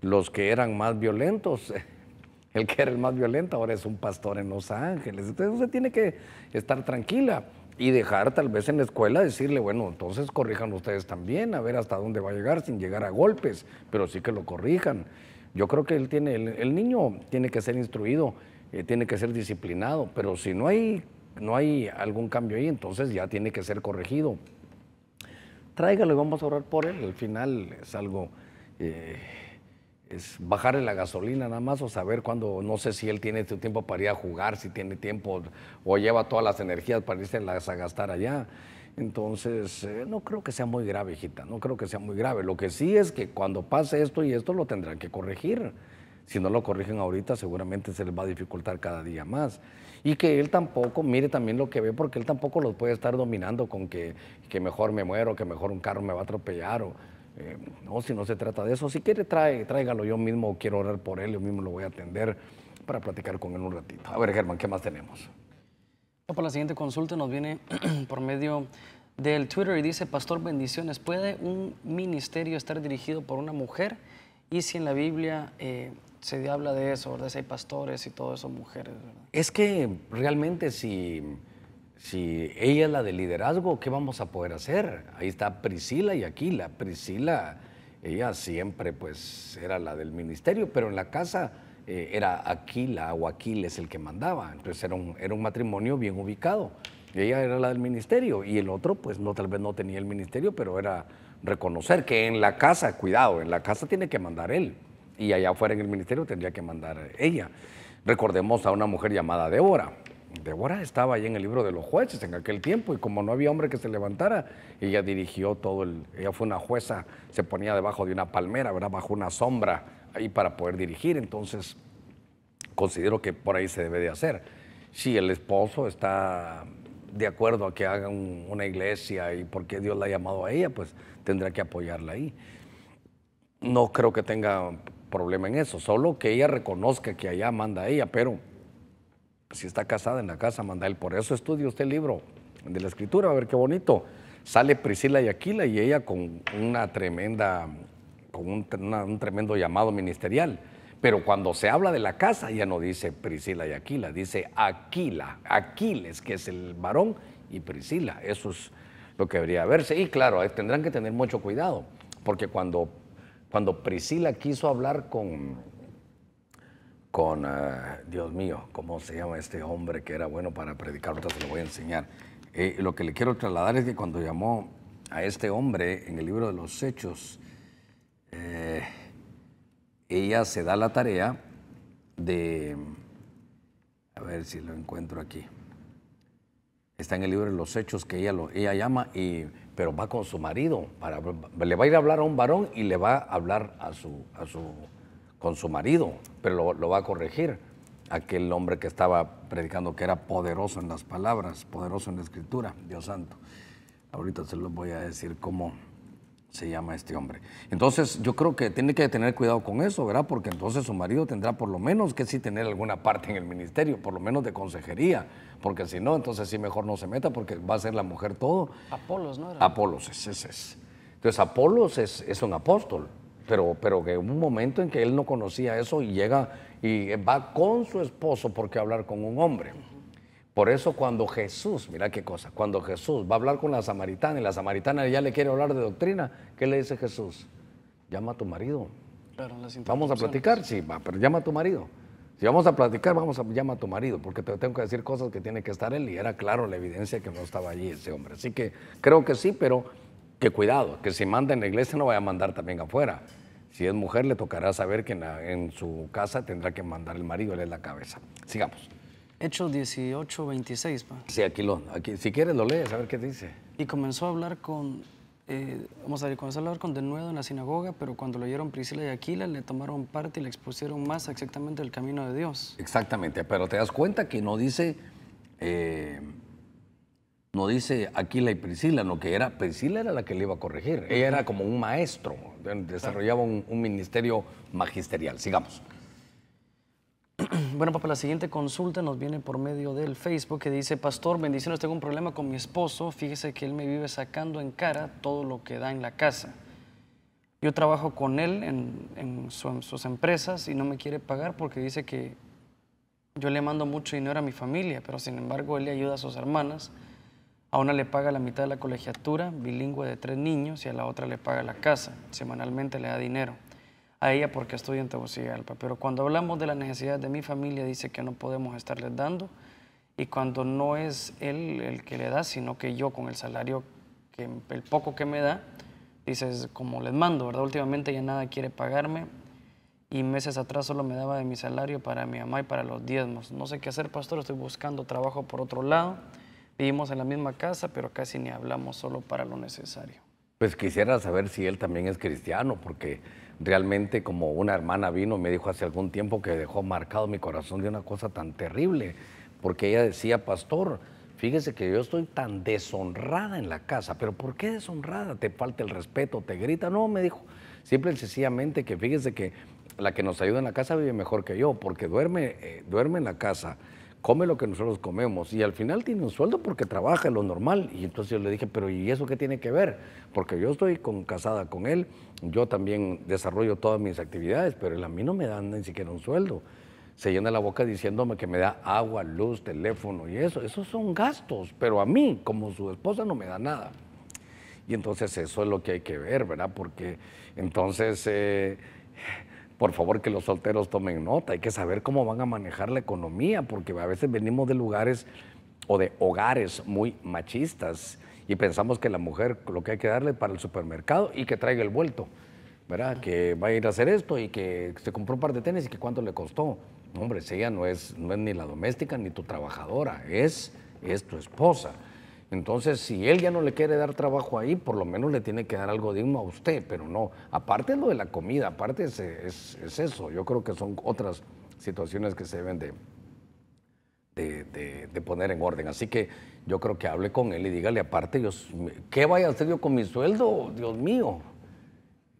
los que eran más violentos, el que era el más violento ahora es un pastor en Los Ángeles, entonces usted tiene que estar tranquila y dejar tal vez en la escuela decirle, bueno, entonces corrijan ustedes también, a ver hasta dónde va a llegar sin llegar a golpes, pero sí que lo corrijan. Yo creo que él tiene, el, niño tiene que ser instruido, eh, tiene que ser disciplinado, pero si no hay, no hay algún cambio ahí, entonces ya tiene que ser corregido. Tráigalo vamos a orar por él. Al final es algo eh, bajar bajarle la gasolina nada más o saber cuándo, no sé si él tiene tiempo para ir a jugar, si tiene tiempo o lleva todas las energías para irse las a gastar allá. Entonces, eh, no creo que sea muy grave, hijita, no creo que sea muy grave. Lo que sí es que cuando pase esto y esto lo tendrán que corregir. Si no lo corrigen ahorita, seguramente se les va a dificultar cada día más. Y que él tampoco mire también lo que ve, porque él tampoco los puede estar dominando con que, que mejor me muero, que mejor un carro me va a atropellar. O, eh, no, si no se trata de eso, si quiere tráigalo, yo mismo quiero orar por él, yo mismo lo voy a atender para platicar con él un ratito. A ver, Germán, ¿qué más tenemos? Para la siguiente consulta nos viene por medio del Twitter y dice, Pastor, bendiciones, ¿puede un ministerio estar dirigido por una mujer? Y si en la Biblia eh, se habla de eso, ¿verdad? Si hay pastores y todo eso, mujeres, Es que realmente si si ella es la de liderazgo, ¿qué vamos a poder hacer? Ahí está Priscila y Aquila. Priscila, ella siempre pues era la del ministerio, pero en la casa eh, era Aquila o Aquiles el que mandaba. Entonces era un, era un matrimonio bien ubicado. Ella era la del ministerio y el otro pues no tal vez no tenía el ministerio, pero era reconocer que en la casa, cuidado, en la casa tiene que mandar él y allá afuera en el ministerio tendría que mandar ella. Recordemos a una mujer llamada Débora Débora estaba ahí en el libro de los jueces en aquel tiempo y como no había hombre que se levantara, ella dirigió todo el... Ella fue una jueza, se ponía debajo de una palmera, ¿verdad? Bajo una sombra ahí para poder dirigir. Entonces, considero que por ahí se debe de hacer. Si el esposo está de acuerdo a que haga una iglesia y porque Dios la ha llamado a ella, pues tendrá que apoyarla ahí. No creo que tenga problema en eso, solo que ella reconozca que allá manda a ella, pero si está casada en la casa, manda él. Por eso estudia usted el libro de la escritura, a ver qué bonito. Sale Priscila y Aquila y ella con una tremenda, con un, tremendo llamado ministerial. Pero cuando se habla de la casa, ya no dice Priscila y Aquila, dice Aquila, Aquiles, que es el varón, y Priscila. Eso es lo que debería verse. Y claro, tendrán que tener mucho cuidado, porque cuando, cuando Priscila quiso hablar con, con, ah, Dios mío, ¿cómo se llama este hombre que era bueno para predicar? Ahorita se lo voy a enseñar. Eh, lo que le quiero trasladar es que cuando llamó a este hombre en el libro de los Hechos, eh, ella se da la tarea de, a ver si lo encuentro aquí, está en el libro de los Hechos que ella, lo, ella llama, y, pero va con su marido, para, le va a ir a hablar a un varón y le va a hablar a su, a su con su marido, pero lo, va a corregir. Aquel hombre que estaba predicando que era poderoso en las palabras, poderoso en la escritura, Dios santo. Ahorita se lo voy a decir cómo se llama este hombre. Entonces yo creo que tiene que tener cuidado con eso, ¿verdad? Porque entonces su marido tendrá por lo menos que sí tener alguna parte en el ministerio, por lo menos de consejería, porque si no, entonces sí mejor no se meta porque va a ser la mujer todo. Apolos, ¿no? Era? Apolos, ese es. Entonces Apolos es, es un apóstol pero, pero que un momento en que él no conocía eso y llega y va con su esposo porque hablar con un hombre. Por eso cuando Jesús, mira qué cosa, cuando Jesús va a hablar con la samaritana y la samaritana ya le quiere hablar de doctrina, ¿qué le dice Jesús? Llama a tu marido. vamos a platicar, sí, va, pero llama a tu marido. Si vamos a platicar, vamos a llama a tu marido, porque te tengo que decir cosas que tiene que estar él. Y era claro la evidencia que no estaba allí ese hombre. Así que creo que sí, pero que cuidado, que si manda en la iglesia no vaya a mandar también afuera. Si es mujer, le tocará saber que en, su casa tendrá que mandar el marido, él es la cabeza. Sigamos. Hechos 18, 26. Sí, aquí aquí, si quieres lo lees, a ver qué dice. Y comenzó a hablar con, eh, vamos a ver, comenzó a hablar con de nuevo en la sinagoga, pero cuando lo oyeron Priscila y Aquila, le tomaron parte y le expusieron más exactamente el camino de Dios. Exactamente, pero te das cuenta que no dice eh, no dice Aquila y Priscila, no, que era Priscila era la que le iba a corregir. Ella era como un maestro, desarrollaba un, ministerio magisterial. Sigamos. Bueno, papá, la siguiente consulta nos viene por medio del Facebook que dice, Pastor, bendiciones, tengo un problema con mi esposo, fíjese que él me vive sacando en cara todo lo que da en la casa. Yo trabajo con él en, sus empresas y no me quiere pagar porque dice que yo le mando mucho dinero a mi familia, pero sin embargo él le ayuda a sus hermanas a una le paga la mitad de la colegiatura, bilingüe de tres niños, y a la otra le paga la casa. Semanalmente le da dinero. A ella porque estudia en Tegucigalpa. Pero cuando hablamos de la necesidad de mi familia, dice que no podemos estarles dando. Y cuando no es él el que le da, sino que yo con el salario, que, el poco que me da, dices, como les mando, ¿verdad? Últimamente ya nada quiere pagarme y meses atrás solo me daba de mi salario para mi mamá y para los diezmos. No sé qué hacer, pastor, estoy buscando trabajo por otro lado. Vivimos en la misma casa, pero casi ni hablamos solo para lo necesario. Pues quisiera saber si él también es cristiano, porque realmente como una hermana vino, me dijo hace algún tiempo que dejó marcado mi corazón de una cosa tan terrible, porque ella decía, pastor, fíjese que yo estoy tan deshonrada en la casa, pero ¿por qué deshonrada? ¿Te falta el respeto? ¿Te grita? No, me dijo, simple y sencillamente que fíjese que la que nos ayuda en la casa vive mejor que yo, porque duerme, eh, duerme en la casa come lo que nosotros comemos y al final tiene un sueldo porque trabaja, lo normal. Y entonces yo le dije, pero ¿y eso qué tiene que ver? Porque yo estoy casada con él, yo también desarrollo todas mis actividades, pero él a mí no me da ni siquiera un sueldo. Se llena la boca diciéndome que me da agua, luz, teléfono y eso. Esos son gastos, pero a mí, como su esposa, no me da nada. Y entonces eso es lo que hay que ver, ¿verdad? Porque entonces... Eh, por favor que los solteros tomen nota, hay que saber cómo van a manejar la economía, porque a veces venimos de lugares o de hogares muy machistas y pensamos que la mujer lo que hay que darle para el supermercado y que traiga el vuelto, ¿verdad? Que va a ir a hacer esto y que se compró un par de tenis y que cuánto le costó. No, hombre, si ella no es, no es ni la doméstica ni tu trabajadora, es, es tu esposa. Entonces, si él ya no le quiere dar trabajo ahí, por lo menos le tiene que dar algo digno a usted, pero no. Aparte lo de la comida, aparte es, eso. Yo creo que son otras situaciones que se deben de, poner en orden. Así que yo creo que hable con él y dígale, aparte, ¿qué vaya a hacer yo con mi sueldo? Dios mío.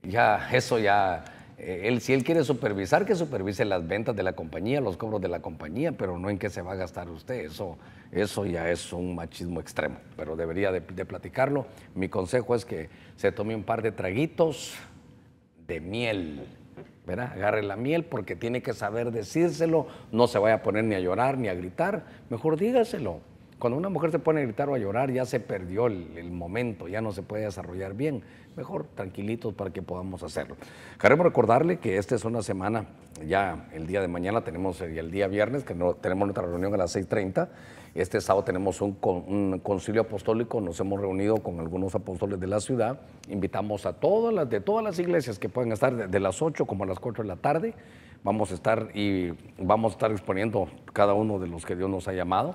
Ya, eso ya. Eh, él, si él quiere supervisar, que supervise las ventas de la compañía, los cobros de la compañía, pero no en qué se va a gastar usted. Eso eso ya es un machismo extremo, pero debería de, platicarlo. Mi consejo es que se tome un par de traguitos de miel. ¿verdad? Agarre la miel porque tiene que saber decírselo, no se vaya a poner ni a llorar ni a gritar, mejor dígaselo. Cuando una mujer se pone a gritar o a llorar, ya se perdió el, momento, ya no se puede desarrollar bien. Mejor tranquilitos para que podamos hacerlo. Queremos recordarle que esta es una semana, ya el día de mañana tenemos, el día viernes, que no, tenemos nuestra reunión a las 6.30 este sábado tenemos un, concilio apostólico, nos hemos reunido con algunos apóstoles de la ciudad, invitamos a todas las, de todas las iglesias que puedan estar de, las 8 como a las 4 de la tarde, vamos a estar y vamos a estar exponiendo cada uno de los que Dios nos ha llamado.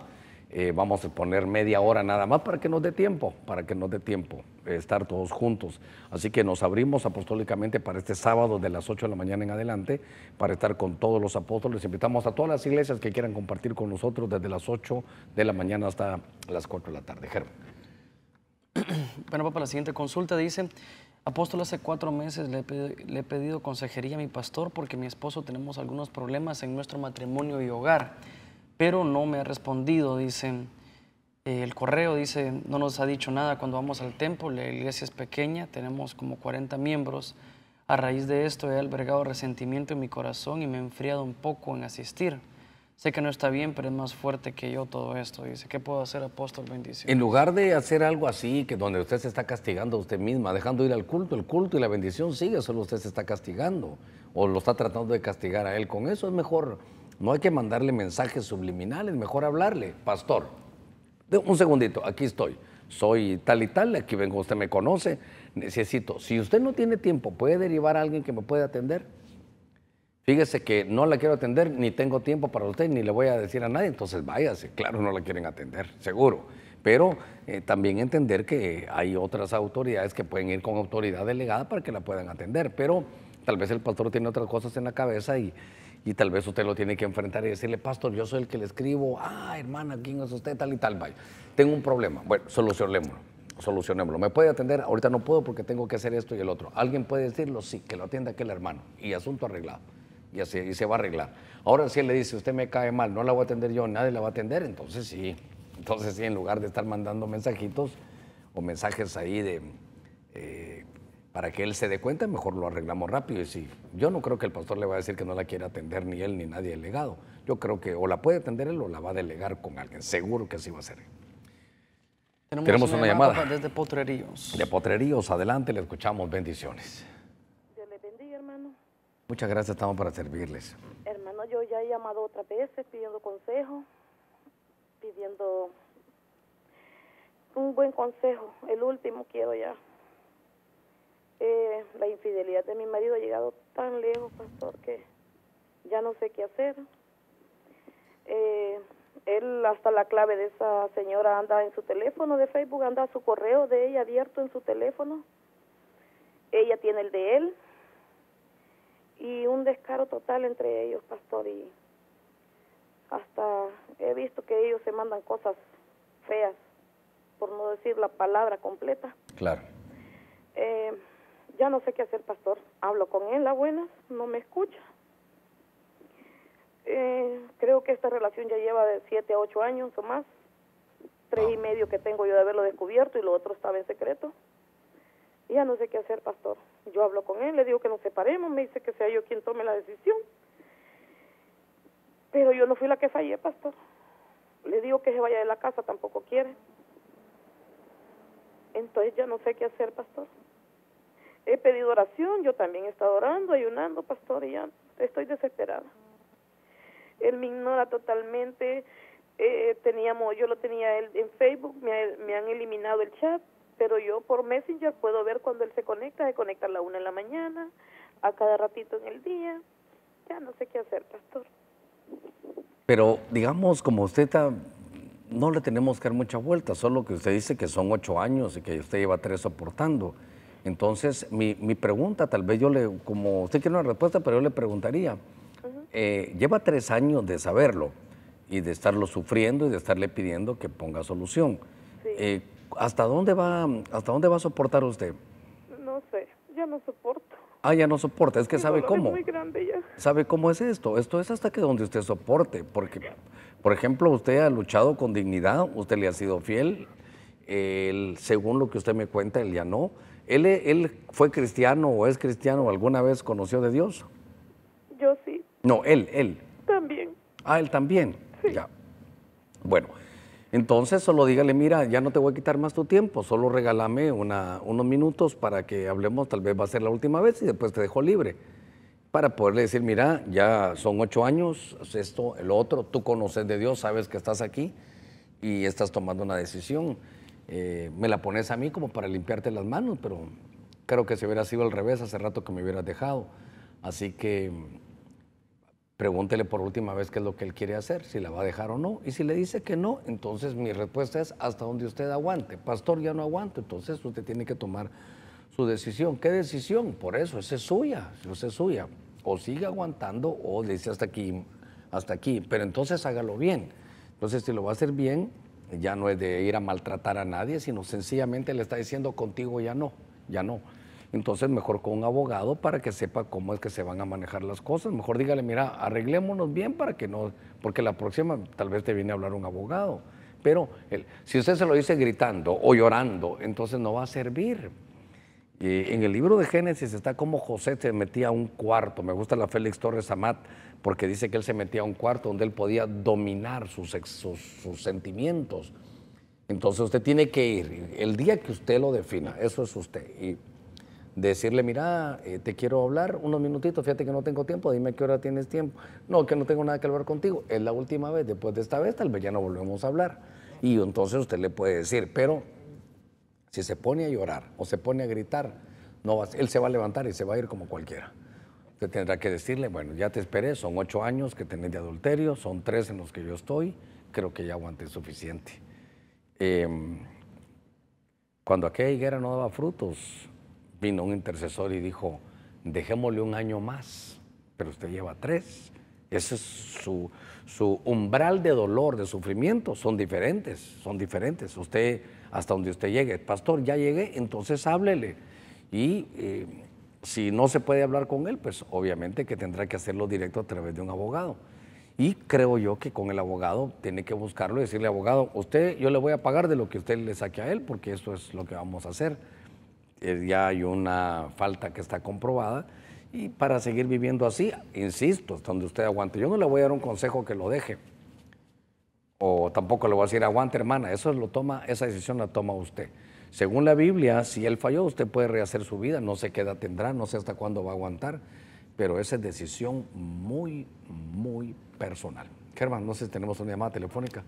Eh, vamos a poner media hora nada más para que nos dé tiempo, para que nos dé tiempo eh, estar todos juntos. Así que nos abrimos apostólicamente para este sábado de las 8 de la mañana en adelante, para estar con todos los apóstoles. Invitamos a todas las iglesias que quieran compartir con nosotros desde las 8 de la mañana hasta las 4 de la tarde. Germán. Bueno, papá, la siguiente consulta dice, apóstol, hace cuatro meses le he, pedido, le he pedido consejería a mi pastor porque mi esposo tenemos algunos problemas en nuestro matrimonio y hogar pero no me ha respondido, dicen. Eh, el correo dice, no nos ha dicho nada cuando vamos al templo, la iglesia es pequeña, tenemos como 40 miembros. A raíz de esto he albergado resentimiento en mi corazón y me he enfriado un poco en asistir. Sé que no está bien, pero es más fuerte que yo todo esto. Dice, ¿qué puedo hacer, apóstol bendición? En lugar de hacer algo así, que donde usted se está castigando a usted misma, dejando ir al culto, el culto y la bendición sigue, solo usted se está castigando o lo está tratando de castigar a él. Con eso es mejor no hay que mandarle mensajes subliminales, mejor hablarle. Pastor, un segundito, aquí estoy. Soy tal y tal, aquí vengo, usted me conoce, necesito. Si usted no tiene tiempo, ¿puede derivar a alguien que me pueda atender? Fíjese que no la quiero atender, ni tengo tiempo para usted, ni le voy a decir a nadie, entonces váyase. Claro, no la quieren atender, seguro. Pero eh, también entender que hay otras autoridades que pueden ir con autoridad delegada para que la puedan atender. Pero tal vez el pastor tiene otras cosas en la cabeza y, y tal vez usted lo tiene que enfrentar y decirle, pastor, yo soy el que le escribo, ah, hermana, ¿quién es usted? Tal y tal, vaya. Tengo un problema. Bueno, solucionémoslo, solucionémoslo. ¿Me puede atender? Ahorita no puedo porque tengo que hacer esto y el otro. ¿Alguien puede decirlo? Sí, que lo atienda aquel hermano. Y asunto arreglado. Y, y se va a arreglar. Ahora, si él le dice, usted me cae mal, no la voy a atender yo, nadie la va a atender, entonces sí. Entonces sí, en lugar de estar mandando mensajitos o mensajes ahí de... Eh, para que él se dé cuenta, mejor lo arreglamos rápido. Y si yo no creo que el pastor le va a decir que no la quiere atender ni él ni nadie el legado. Yo creo que o la puede atender él o la va a delegar con alguien. Seguro que así va a ser. Tenemos, una, llamada, Desde Potreríos. De Potreríos, adelante, le escuchamos. Bendiciones. Muchas gracias, estamos para servirles. Hermano, yo ya he llamado otra veces pidiendo consejo, pidiendo un buen consejo. El último quiero ya. Eh, la infidelidad de mi marido ha llegado tan lejos, pastor, que ya no sé qué hacer. Eh, él hasta la clave de esa señora anda en su teléfono de Facebook, anda su correo de ella abierto en su teléfono. Ella tiene el de él. Y un descaro total entre ellos, pastor. Y hasta he visto que ellos se mandan cosas feas, por no decir la palabra completa. Claro. Eh, ya no sé qué hacer, pastor. Hablo con él, la buena, no me escucha. Eh, creo que esta relación ya lleva de siete a ocho años o más. Tres y ah. medio que tengo yo de haberlo descubierto y lo otro estaba en secreto. ya no sé qué hacer, pastor. Yo hablo con él, le digo que nos separemos, me dice que sea yo quien tome la decisión. Pero yo no fui la que fallé, pastor. Le digo que se vaya de la casa, tampoco quiere. Entonces ya no sé qué hacer, pastor he pedido oración, yo también he estado orando, ayunando, pastor, y ya estoy desesperada. Él me ignora totalmente. Eh, teníamos, yo lo tenía él en Facebook, me, han eliminado el chat, pero yo por Messenger puedo ver cuando él se conecta, se conecta a la una en la mañana, a cada ratito en el día. Ya no sé qué hacer, pastor. Pero digamos, como usted está, no le tenemos que dar mucha vuelta, solo que usted dice que son ocho años y que usted lleva tres soportando. Entonces, mi, pregunta, tal vez yo le, como usted quiere una respuesta, pero yo le preguntaría, eh, lleva tres años de saberlo y de estarlo sufriendo y de estarle pidiendo que ponga solución. Eh, ¿hasta, dónde va, ¿Hasta dónde va a soportar usted? No sé, ya no soporto. Ah, ya no soporta, es que sabe cómo. Es muy grande ya. ¿Sabe cómo es esto? Esto es hasta que donde usted soporte, porque, por ejemplo, usted ha luchado con dignidad, usted le ha sido fiel, él, según lo que usted me cuenta, él ya no. ¿Él, fue cristiano o es cristiano o alguna vez conoció de Dios? Yo sí. No, él, él. También. Ah, él también. Sí. Ya. Bueno, entonces solo dígale, mira, ya no te voy a quitar más tu tiempo, solo regálame una, unos minutos para que hablemos, tal vez va a ser la última vez y después te dejo libre. Para poderle decir, mira, ya son ocho años, esto, el otro, tú conoces de Dios, sabes que estás aquí y estás tomando una decisión. Eh, me la pones a mí como para limpiarte las manos, pero creo que se hubiera sido al revés, hace rato que me hubieras dejado. Así que pregúntele por última vez qué es lo que él quiere hacer, si la va a dejar o no. Y si le dice que no, entonces mi respuesta es hasta donde usted aguante. Pastor, ya no aguanto, entonces usted tiene que tomar su decisión. ¿Qué decisión? Por eso, es suya, es suya. O sigue aguantando o le dice hasta aquí, hasta aquí. Pero entonces hágalo bien. Entonces, si lo va a hacer bien, ya no es de ir a maltratar a nadie, sino sencillamente le está diciendo contigo ya no, ya no. Entonces mejor con un abogado para que sepa cómo es que se van a manejar las cosas. Mejor dígale, mira, arreglémonos bien para que no, porque la próxima tal vez te viene a hablar un abogado. Pero si usted se lo dice gritando o llorando, entonces no va a servir. Y en el libro de Génesis está como José se metía a un cuarto. Me gusta la Félix Torres Amat porque dice que él se metía a un cuarto donde él podía dominar sus, sus, sentimientos. Entonces usted tiene que ir, el día que usted lo defina, eso es usted. Y decirle, mira, eh, te quiero hablar unos minutitos, fíjate que no tengo tiempo, dime qué hora tienes tiempo. No, que no tengo nada que hablar contigo, es la última vez, después de esta vez tal vez ya no volvemos a hablar. Y entonces usted le puede decir, pero si se pone a llorar o se pone a gritar, no él se va a levantar y se va a ir como cualquiera. Usted tendrá que decirle, bueno, ya te esperé, son ocho años que tenés de adulterio, son tres en los que yo estoy, creo que ya aguanté suficiente. Em, cuando aquella higuera no daba frutos, vino un intercesor y dijo, dejémosle un año más, pero usted lleva tres. Ese es su, su umbral de dolor, de sufrimiento, son diferentes, son diferentes. Usted, hasta donde usted llegue, pastor, ya llegué, entonces háblele. Y eh, si no se puede hablar con él, pues obviamente que tendrá que hacerlo directo a través de un abogado. Y creo yo que con el abogado tiene que buscarlo y decirle, abogado, usted, yo le voy a pagar de lo que usted le saque a él, porque eso es lo que vamos a hacer. Eh, ya hay una falta que está comprobada. Y para seguir viviendo así, insisto, hasta donde usted aguante. Yo no le voy a dar un consejo que lo deje. O tampoco le voy a decir, aguante, hermana. Eso lo toma, esa decisión la toma usted. Según la Biblia, si él falló, usted puede rehacer su vida, no sé qué edad tendrá, no sé hasta cuándo va a aguantar, pero esa es decisión muy, muy personal. Germán, no sé si tenemos una llamada telefónica.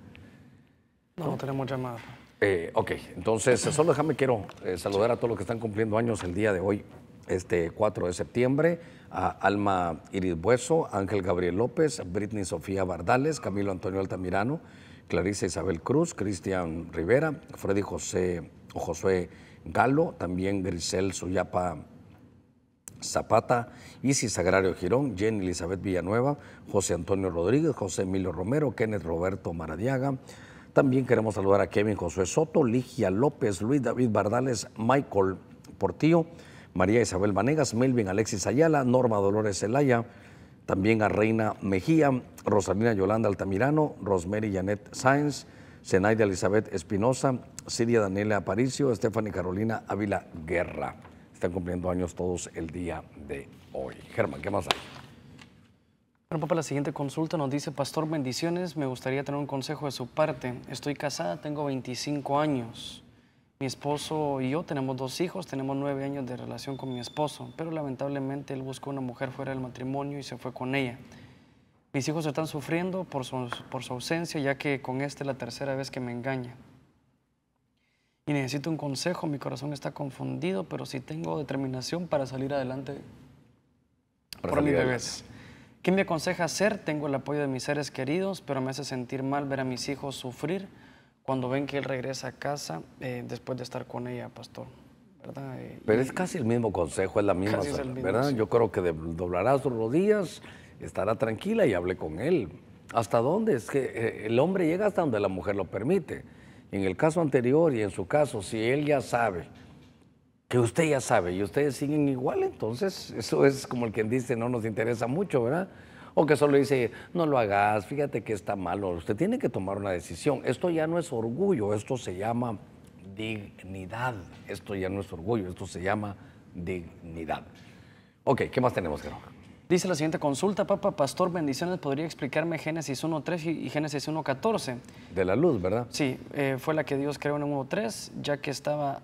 No, no tenemos llamada. Eh, ok, entonces solo déjame, quiero eh, saludar a todos los que están cumpliendo años el día de hoy, este 4 de septiembre, a Alma Iris Bueso, Ángel Gabriel López, Britney Sofía Bardales, Camilo Antonio Altamirano, Clarice Isabel Cruz, Cristian Rivera, Freddy José Josué Galo, también Grisel Suyapa Zapata, Isis Agrario Girón, Jenny Elizabeth Villanueva, José Antonio Rodríguez, José Emilio Romero, Kenneth Roberto Maradiaga. También queremos saludar a Kevin Josué Soto, Ligia López, Luis David Bardales, Michael Portillo, María Isabel Vanegas, Melvin Alexis Ayala, Norma Dolores Zelaya, también a Reina Mejía, Rosalina Yolanda Altamirano, Rosemary Janet Sáenz, Zenaida Elizabeth Espinosa, Siria Daniela Aparicio, Stephanie Carolina Ávila Guerra. Están cumpliendo años todos el día de hoy. Germán, ¿qué más hay? Bueno, papá, la siguiente consulta nos dice, Pastor, bendiciones, me gustaría tener un consejo de su parte. Estoy casada, tengo 25 años. Mi esposo y yo tenemos dos hijos, tenemos nueve años de relación con mi esposo, pero lamentablemente él buscó una mujer fuera del matrimonio y se fue con ella. Mis hijos están sufriendo por su, por su ausencia, ya que con este es la tercera vez que me engaña. Y necesito un consejo, mi corazón está confundido, pero sí tengo determinación para salir adelante por mi vez ¿Qué me aconseja hacer? Tengo el apoyo de mis seres queridos, pero me hace sentir mal ver a mis hijos sufrir cuando ven que él regresa a casa eh, después de estar con ella, pastor. Eh, pero es casi el mismo consejo, es la misma, ¿verdad? Yo creo que doblarás sus rodillas estará tranquila y hable con él. ¿Hasta dónde? Es que eh, el hombre llega hasta donde la mujer lo permite. En el caso anterior y en su caso, si él ya sabe, que usted ya sabe y ustedes siguen igual, entonces eso es como el quien dice, no nos interesa mucho, ¿verdad? O que solo dice, no lo hagas, fíjate que está malo. Usted tiene que tomar una decisión. Esto ya no es orgullo, esto se llama dignidad. Esto ya no es orgullo, esto se llama dignidad. Ok, ¿qué más tenemos, Gerón? Dice la siguiente consulta, Papa Pastor, bendiciones, ¿podría explicarme Génesis 1.3 y Génesis 1.14? De la luz, ¿verdad? Sí, eh, fue la que Dios creó en el 1.3, ya que estaba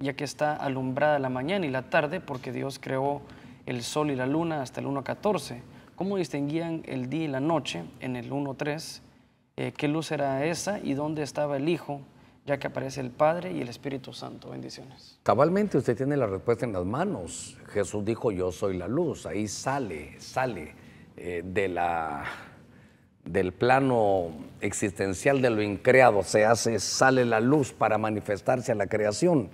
ya que está alumbrada la mañana y la tarde, porque Dios creó el sol y la luna hasta el 1.14. ¿Cómo distinguían el día y la noche en el 1.3? Eh, ¿Qué luz era esa y dónde estaba el Hijo ya que aparece el Padre y el Espíritu Santo. Bendiciones. Cabalmente usted tiene la respuesta en las manos. Jesús dijo, yo soy la luz. Ahí sale, sale eh, de la, del plano existencial de lo increado. Se hace, sale la luz para manifestarse a la creación.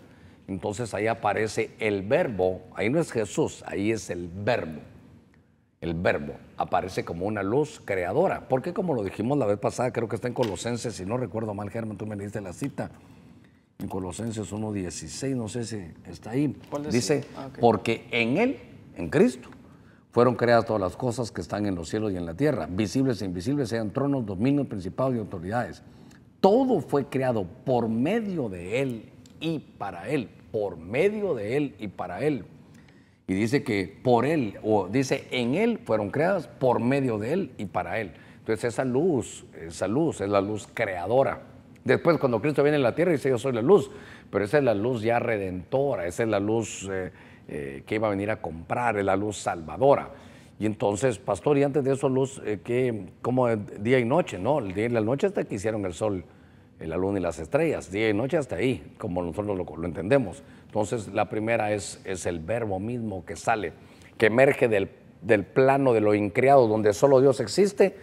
Entonces ahí aparece el verbo. Ahí no es Jesús, ahí es el verbo el verbo aparece como una luz creadora, porque como lo dijimos la vez pasada, creo que está en Colosenses, si no recuerdo mal, Germán, tú me diste la cita, en Colosenses 1.16, no sé si está ahí, dice, ah, porque en Él, en Cristo, fueron creadas todas las cosas que están en los cielos y en la tierra, visibles e invisibles, sean tronos, dominios, principados y autoridades. Todo fue creado por medio de Él y para Él, por medio de Él y para Él y dice que por Él, o dice en Él fueron creadas, por medio de Él y para Él. Entonces esa luz, esa luz es la luz creadora. Después cuando Cristo viene a la tierra dice yo soy la luz, pero esa es la luz ya redentora, esa es la luz eh, eh, que iba a venir a comprar, es la luz salvadora. Y entonces, pastor, y antes de eso luz, eh, que como día y noche, ¿no? El día y la noche hasta que hicieron el sol, la luna y las estrellas, día y noche hasta ahí, como nosotros lo entendemos. Entonces, la primera es, es el verbo mismo que sale, que emerge del, plano de lo increado, donde solo Dios existe,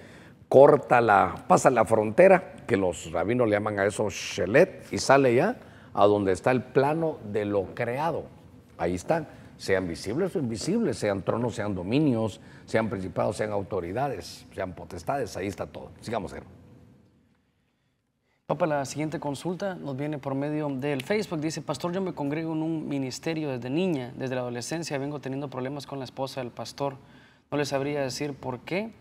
corta la, pasa la frontera, que los rabinos le llaman a eso Shelet, y sale ya a donde está el plano de lo creado. Ahí están, sean visibles o invisibles, sean tronos, sean dominios, sean principados, sean autoridades, sean potestades, ahí está todo. Sigamos, hermano. Papa, la siguiente consulta nos viene por medio del Facebook. Dice, pastor, yo me congrego en un ministerio desde niña, desde la adolescencia vengo teniendo problemas con la esposa del pastor. No le sabría decir por qué,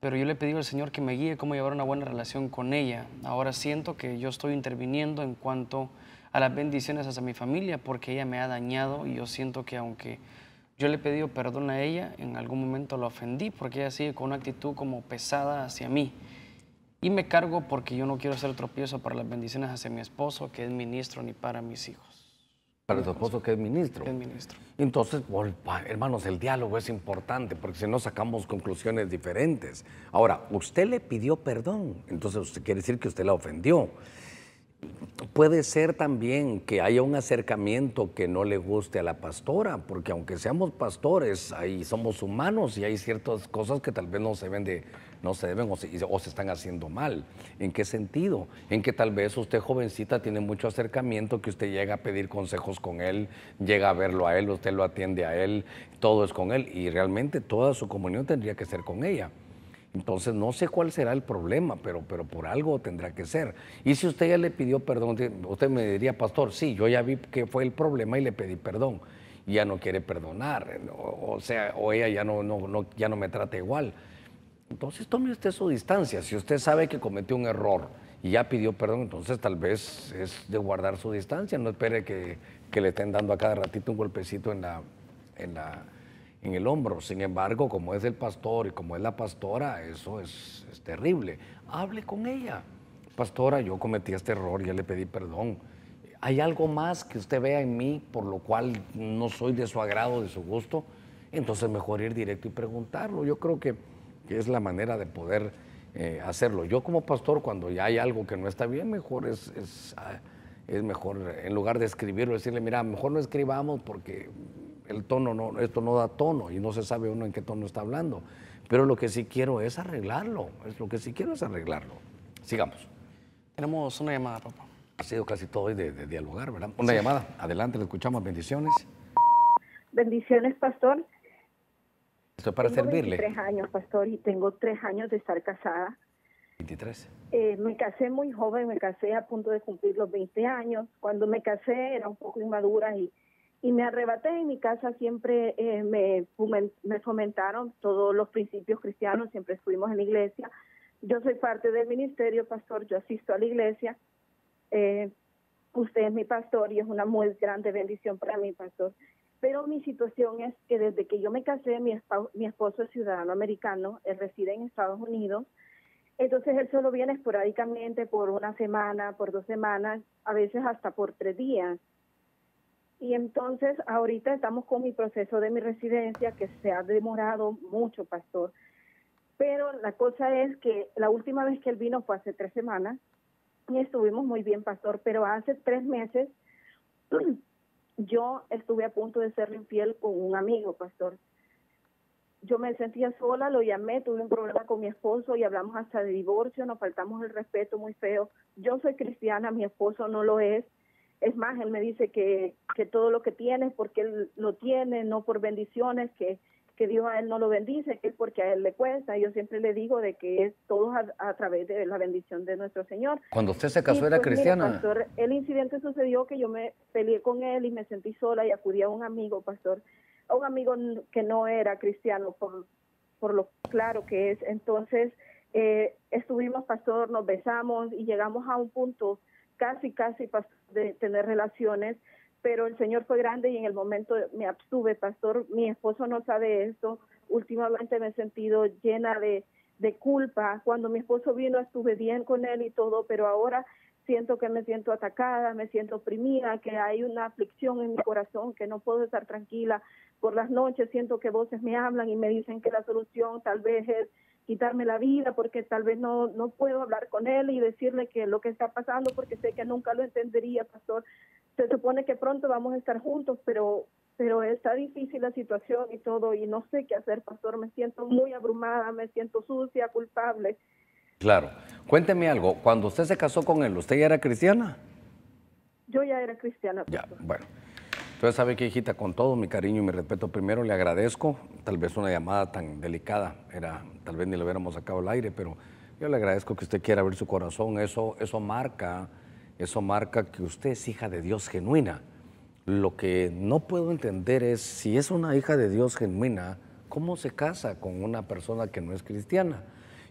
pero yo le he pedido al Señor que me guíe cómo llevar una buena relación con ella. Ahora siento que yo estoy interviniendo en cuanto a las bendiciones hacia mi familia porque ella me ha dañado y yo siento que aunque yo le he pedido perdón a ella, en algún momento la ofendí porque ella sigue con una actitud como pesada hacia mí y me cargo porque yo no quiero hacer tropiezo para las bendiciones hacia mi esposo, que es ministro, ni para mis hijos. Para tu esposo que es ministro. es ministro. Entonces, hermanos, el diálogo es importante porque si no sacamos conclusiones diferentes. Ahora, usted le pidió perdón, entonces usted quiere decir que usted la ofendió. Puede ser también que haya un acercamiento que no le guste a la pastora, porque aunque seamos pastores, ahí somos humanos y hay ciertas cosas que tal vez no se ven de no se deben o se, están haciendo mal. ¿En qué sentido? En que tal vez usted jovencita tiene mucho acercamiento, que usted llega a pedir consejos con él, llega a verlo a él, usted lo atiende a él, todo es con él y realmente toda su comunión tendría que ser con ella. Entonces no sé cuál será el problema, pero, pero por algo tendrá que ser. Y si usted ya le pidió perdón, usted me diría, pastor, sí, yo ya vi que fue el problema y le pedí perdón. Y ya no quiere perdonar, o, sea, o ella ya ya no me trata igual entonces tome usted su distancia. Si usted sabe que cometió un error y ya pidió perdón, entonces tal vez es de guardar su distancia. No espere que, le estén dando a cada ratito un golpecito en la, en la, en el hombro. Sin embargo, como es el pastor y como es la pastora, eso es, es, terrible. Hable con ella. Pastora, yo cometí este error, ya le pedí perdón. ¿Hay algo más que usted vea en mí por lo cual no soy de su agrado, de su gusto? Entonces mejor ir directo y preguntarlo. Yo creo que que es la manera de poder eh, hacerlo. Yo como pastor, cuando ya hay algo que no está bien, mejor es, ah, es, mejor, en lugar de escribirlo, decirle, mira, mejor no escribamos porque el tono no, esto no da tono y no se sabe uno en qué tono está hablando. Pero lo que sí quiero es arreglarlo, es lo que sí quiero es arreglarlo. Sigamos. Tenemos una llamada, papá. Ha sido casi todo hoy de, dialogar, ¿verdad? Una llamada. Adelante, le escuchamos. Bendiciones. Bendiciones, pastor. Esto para servirle. Tengo años, pastor, y tengo tres años de estar casada. 23. Eh, me casé muy joven, me casé a punto de cumplir los 20 años. Cuando me casé era un poco inmadura y, y me arrebaté. En mi casa siempre eh, me, me fomentaron todos los principios cristianos, siempre estuvimos en la iglesia. Yo soy parte del ministerio, pastor, yo asisto a la iglesia. Eh, usted es mi pastor y es una muy grande bendición para mí, pastor. Pero mi situación es que desde que yo me casé, mi, esposo, mi es ciudadano americano, él reside en Estados Unidos, entonces él solo viene esporádicamente por una semana, por dos semanas, a veces hasta por tres días. Y entonces ahorita estamos con mi proceso de mi residencia que se ha demorado mucho, pastor. Pero la cosa es que la última vez que él vino fue hace tres semanas y estuvimos muy bien, pastor, pero hace tres meses yo estuve a punto de ser infiel con un amigo, pastor. Yo me sentía sola, lo llamé, tuve un problema con mi esposo y hablamos hasta de divorcio, nos faltamos el respeto muy feo. Yo soy cristiana, mi esposo no lo es. Es más, él me dice que, que todo lo que tiene es porque él lo tiene, no por bendiciones, que que Dios a él no lo bendice, que es porque a él le cuesta. Yo siempre le digo de que es todo a, través de la bendición de nuestro Señor. Cuando usted se casó era Cristiano. Pues, cristiana. el incidente sucedió que yo me peleé con él y me sentí sola y acudí a un amigo, pastor, a un amigo que no era cristiano por, por lo claro que es. Entonces, eh, estuvimos, pastor, nos besamos y llegamos a un punto casi, casi, pastor, de tener relaciones pero el Señor fue grande y en el momento me abstuve, pastor, mi esposo no sabe esto, últimamente me he sentido llena de, de culpa, cuando mi esposo vino estuve bien con él y todo, pero ahora siento que me siento atacada, me siento oprimida, que hay una aflicción en mi corazón, que no puedo estar tranquila. Por las noches siento que voces me hablan y me dicen que la solución tal vez es quitarme la vida porque tal vez no, no puedo hablar con él y decirle que lo que está pasando porque sé que nunca lo entendería, pastor se supone que pronto vamos a estar juntos, pero pero está difícil la situación y todo y no sé qué hacer, pastor, me siento muy abrumada, me siento sucia, culpable. Claro. Cuénteme algo, cuando usted se casó con él, ¿usted ya era cristiana? Yo ya era cristiana. Ya, bueno. Entonces, sabe que, hijita, con todo mi cariño y mi respeto, primero le agradezco, tal vez una llamada tan delicada, era, tal vez ni le hubiéramos sacado el aire, pero yo le agradezco que usted quiera abrir su corazón, eso, eso marca eso marca que usted es hija de Dios genuina. Lo que no puedo entender es si es una hija de Dios genuina, ¿cómo se casa con una persona que no es cristiana?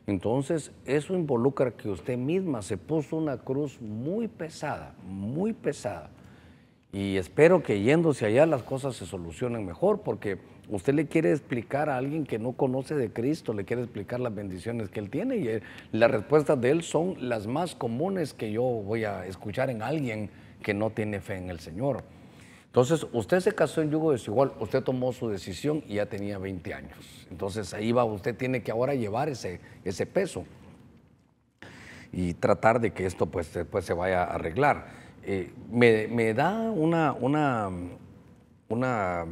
Entonces, eso involucra que usted misma se puso una cruz muy pesada, muy pesada. Y espero que yéndose allá las cosas se solucionen mejor, porque Usted le quiere explicar a alguien que no conoce de Cristo, le quiere explicar las bendiciones que él tiene y eh, las respuestas de él son las más comunes que yo voy a escuchar en alguien que no tiene fe en el Señor. Entonces, usted se casó en yugo desigual, usted tomó su decisión y ya tenía 20 años. Entonces, ahí va, usted tiene que ahora llevar ese, ese peso y tratar de que esto pues, después pues, se vaya a arreglar. Eh, me, me, da una, una, una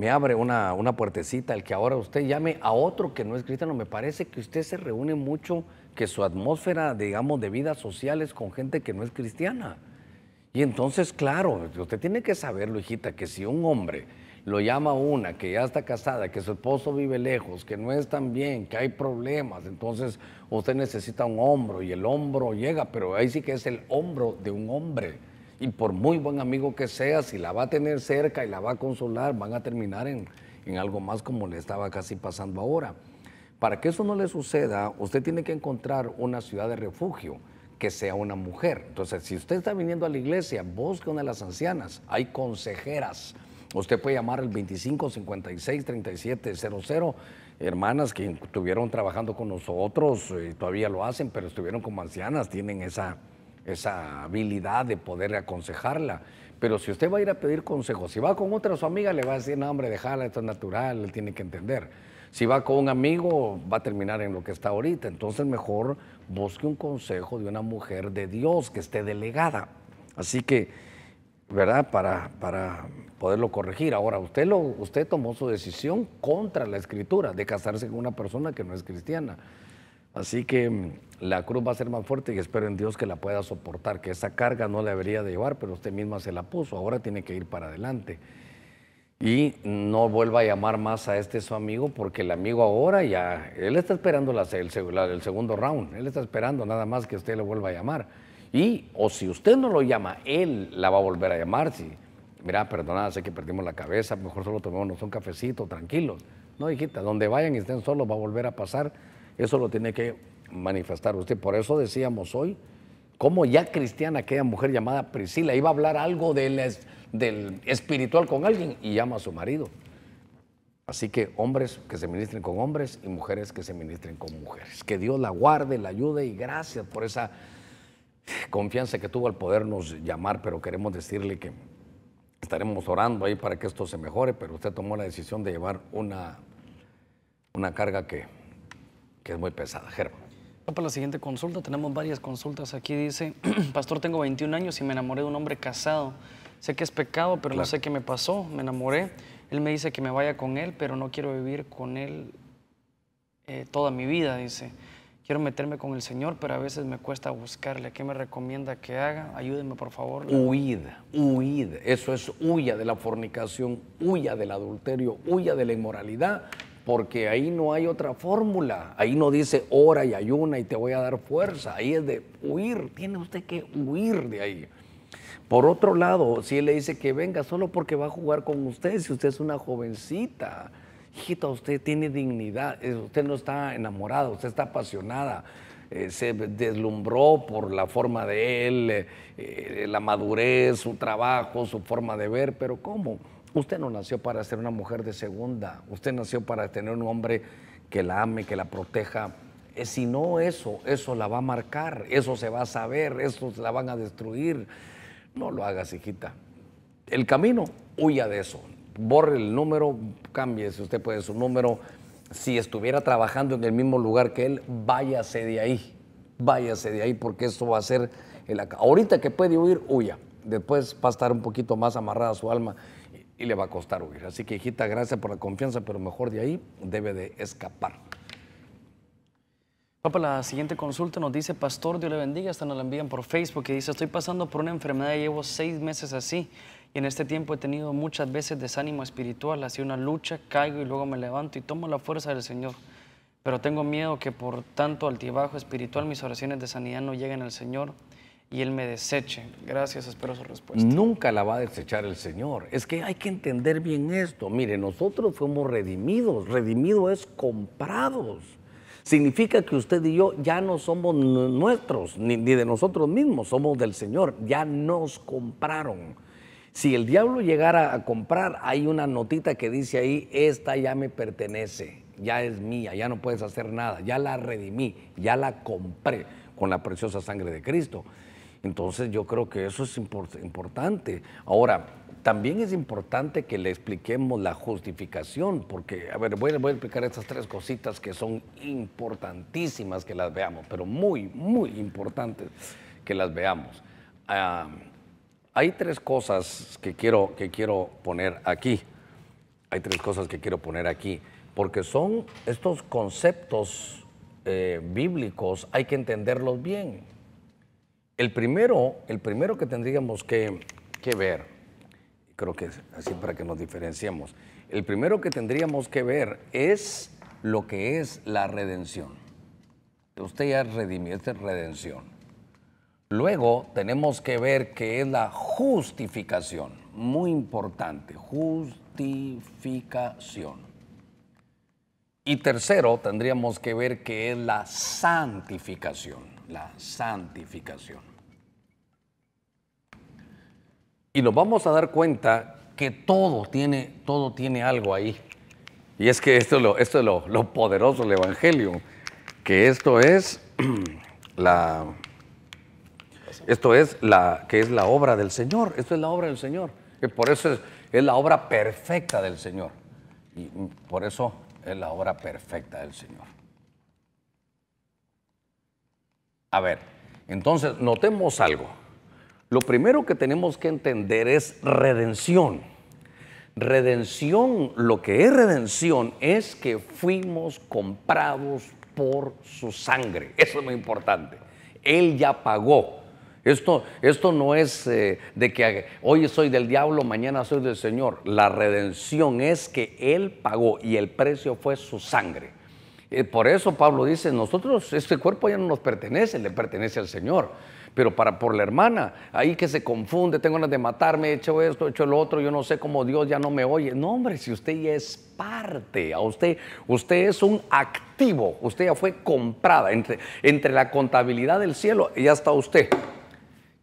me abre una, una puertecita el que ahora usted llame a otro que no es cristiano. Me parece que usted se reúne mucho, que su atmósfera, digamos, de vida social es con gente que no es cristiana. Y entonces, claro, usted tiene que saberlo, hijita, que si un hombre lo llama a una que ya está casada, que su esposo vive lejos, que no es tan bien, que hay problemas, entonces usted necesita un hombro y el hombro llega, pero ahí sí que es el hombro de un hombre y por muy buen amigo que sea, si la va a tener cerca y la va a consolar, van a terminar en, algo más como le estaba casi pasando ahora. Para que eso no le suceda, usted tiene que encontrar una ciudad de refugio que sea una mujer. Entonces, si usted está viniendo a la iglesia, busque una de las ancianas. Hay consejeras. Usted puede llamar al 2556-3700. Hermanas que estuvieron trabajando con nosotros y eh, todavía lo hacen, pero estuvieron como ancianas, tienen esa, esa habilidad de poder aconsejarla. Pero si usted va a ir a pedir consejos, si va con otra su amiga, le va a decir, no, hombre, déjala, esto es natural, él tiene que entender. Si va con un amigo, va a terminar en lo que está ahorita. Entonces, mejor busque un consejo de una mujer de Dios que esté delegada. Así que, ¿verdad? Para, para poderlo corregir. Ahora, usted, lo, usted tomó su decisión contra la escritura de casarse con una persona que no es cristiana. Así que mm, la cruz va a ser más fuerte y espero en Dios que la pueda soportar, que esa carga no la debería de llevar, pero usted misma se la puso, ahora tiene que ir para adelante. Y no vuelva a llamar más a este su amigo, porque el amigo ahora ya, él está esperando el, segundo round, él está esperando nada más que usted le vuelva a llamar. Y, o si usted no lo llama, él la va a volver a llamar, si, mira, perdonada, sé que perdimos la cabeza, mejor solo tomémonos un cafecito, tranquilos. No, hijita, donde vayan y estén solos va a volver a pasar eso lo tiene que manifestar usted. Por eso decíamos hoy, como ya cristiana, aquella mujer llamada Priscila iba a hablar algo del, espiritual con alguien y llama a su marido. Así que hombres que se ministren con hombres y mujeres que se ministren con mujeres. Que Dios la guarde, la ayude y gracias por esa confianza que tuvo al podernos llamar, pero queremos decirle que estaremos orando ahí para que esto se mejore, pero usted tomó la decisión de llevar una, una carga que que es muy pesada. Germa. Para la siguiente consulta, tenemos varias consultas. Aquí dice, Pastor, tengo 21 años y me enamoré de un hombre casado. Sé que es pecado, pero no sé qué me pasó. Me enamoré. Él me dice que me vaya con él, pero no quiero vivir con él eh, toda mi vida, dice. Quiero meterme con el Señor, pero a veces me cuesta buscarle. ¿Qué me recomienda que haga? Ayúdeme, por favor. Huida, huida. Eso es huya de la fornicación, huya del adulterio, huya de la inmoralidad porque ahí no hay otra fórmula. Ahí no dice hora y ayuna y te voy a dar fuerza. Ahí es de huir, tiene usted que huir de ahí. Por otro lado, si él le dice que venga solo porque va a jugar con usted, si usted es una jovencita, hijita, usted tiene dignidad, eh, usted no está enamorada, usted está apasionada. Eh, se deslumbró por la forma de él, eh, la madurez, su trabajo, su forma de ver, pero ¿cómo? Usted no nació para ser una mujer de segunda, usted nació para tener un hombre que la ame, que la proteja. Eh, si no eso, eso la va a marcar, eso se va a saber, eso la van a destruir. No lo hagas, hijita. El camino, huya de eso. Borre el número, cambie si usted puede su número. Si estuviera trabajando en el mismo lugar que él, váyase de ahí. Váyase de ahí porque eso va a ser... El... Ahorita que puede huir, huya. Después va a estar un poquito más amarrada su alma y le va a costar huir. Así que, hijita, gracias por la confianza, pero mejor de ahí debe de escapar. Papá, la siguiente consulta nos dice, Pastor, Dios le bendiga, hasta nos la envían por Facebook, que dice, estoy pasando por una enfermedad, y llevo seis meses así, y en este tiempo he tenido muchas veces desánimo espiritual, así una lucha, caigo y luego me levanto y tomo la fuerza del Señor, pero tengo miedo que por tanto altibajo espiritual mis oraciones de sanidad no lleguen al Señor, y Él me deseche. Gracias, espero su respuesta. Nunca la va a desechar el Señor. Es que hay que entender bien esto. Mire, nosotros fuimos redimidos. Redimido es comprados. Significa que usted y yo ya no somos nuestros, ni, ni de nosotros mismos, somos del Señor. Ya nos compraron. Si el diablo llegara a comprar, hay una notita que dice ahí, esta ya me pertenece, ya es mía, ya no puedes hacer nada, ya la redimí, ya la compré con la preciosa sangre de Cristo. Entonces yo creo que eso es importante. Ahora, también es importante que le expliquemos la justificación, porque, a ver, voy, voy, a explicar estas tres cositas que son importantísimas que las veamos, pero muy, muy importantes que las veamos. hay tres cosas que quiero, que quiero poner aquí. Hay tres cosas que quiero poner aquí, porque son estos conceptos eh, bíblicos, hay que entenderlos bien el primero, el primero que tendríamos que, ver, creo que es así para que nos diferenciemos, el primero que tendríamos que ver es lo que es la redención. Usted ya redimió, esta es redención. Luego tenemos que ver qué es la justificación, muy importante, justificación. Y tercero, tendríamos que ver qué es la santificación, la santificación. Y nos vamos a dar cuenta que todo tiene, todo tiene algo ahí. Y es que esto es, lo, esto es lo, poderoso del Evangelio, que esto es la esto es la que es la obra del Señor, esto es la obra del Señor. por eso es, es la obra perfecta del Señor. Y por eso es la obra perfecta del Señor. A ver, entonces notemos algo. Lo primero que tenemos que entender es redención. Redención, lo que es redención es que fuimos comprados por su sangre. Eso es muy importante. Él ya pagó. Esto, esto no es eh, de que hoy eh, soy del diablo, mañana soy del Señor. La redención es que Él pagó y el precio fue su sangre. Eh, por eso Pablo dice, nosotros, este cuerpo ya no nos pertenece, le pertenece al Señor pero para por la hermana, ahí que se confunde, tengo ganas de matarme, he hecho esto, he hecho lo otro, yo no sé cómo Dios ya no me oye. No, hombre, si usted ya es parte a usted, usted es un activo, usted ya fue comprada. Entre, entre la contabilidad del cielo, ya está usted.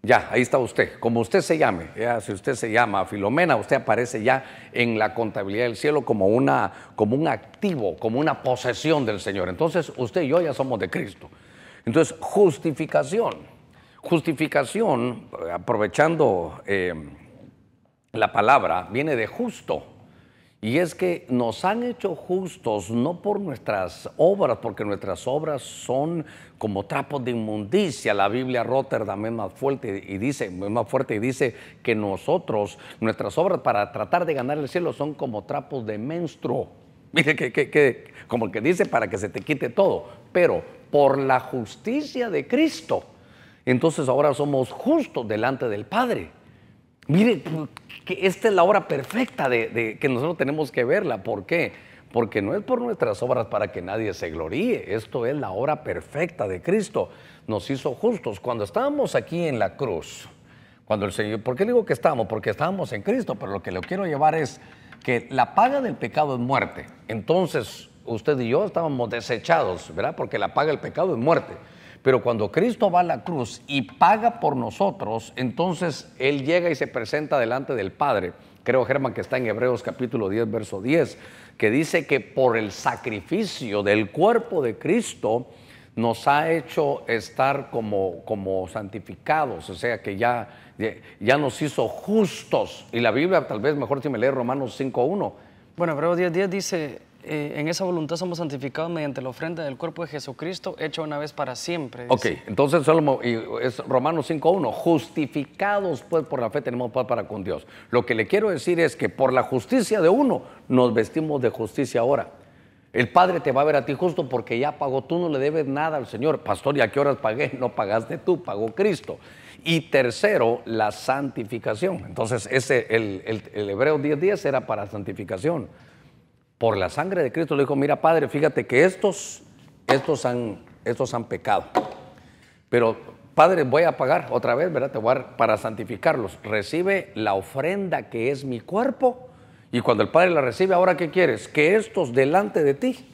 Ya, ahí está usted, como usted se llame, si usted se llama Filomena, usted aparece ya en la contabilidad del cielo como, una, como un activo, como una posesión del Señor. Entonces usted y yo ya somos de Cristo. Entonces, justificación Justificación, aprovechando eh, la palabra, viene de justo. Y es que nos han hecho justos no por nuestras obras, porque nuestras obras son como trapos de inmundicia. La Biblia Rotterdam es más fuerte y dice, más fuerte y dice que nosotros, nuestras obras para tratar de ganar el cielo son como trapos de menstruo. Mire que, que como que dice para que se te quite todo. Pero por la justicia de Cristo entonces ahora somos justos delante del Padre. Mire, que esta es la hora perfecta de, que nosotros tenemos que verla. ¿Por qué? Porque no es por nuestras obras para que nadie se gloríe. Esto es la obra perfecta de Cristo. Nos hizo justos. Cuando estábamos aquí en la cruz, cuando el Señor, ¿por qué digo que estábamos? Porque estábamos en Cristo, pero lo que le quiero llevar es que la paga del pecado es muerte. Entonces, usted y yo estábamos desechados, ¿verdad? Porque la paga del pecado es muerte. Pero cuando Cristo va a la cruz y paga por nosotros, entonces Él llega y se presenta delante del Padre. Creo, Germán, que está en Hebreos capítulo 10, verso 10, que dice que por el sacrificio del cuerpo de Cristo nos ha hecho estar como, como santificados, o sea que ya, ya nos hizo justos. Y la Biblia, tal vez mejor si me lee Romanos 5.1. Bueno, Hebreos 10.10 dice, eh, en esa voluntad somos santificados mediante la ofrenda del cuerpo de Jesucristo, hecho una vez para siempre. Ok, entonces es Romanos 5.1, justificados pues por la fe tenemos paz para con Dios. Lo que le quiero decir es que por la justicia de uno nos vestimos de justicia ahora. El Padre te va a ver a ti justo porque ya pagó, tú no le debes nada al Señor. Pastor, ¿ya qué horas pagué? No pagaste tú, pagó Cristo. Y tercero, la santificación. Entonces, ese, el, Hebreo 10.10 10 era para santificación por la sangre de Cristo le dijo, mira Padre, fíjate que estos, estos han, estos han pecado. Pero Padre, voy a pagar otra vez, ¿verdad? Te para santificarlos. Recibe la ofrenda que es mi cuerpo. Y cuando el Padre la recibe, ¿ahora qué quieres? Que estos delante de ti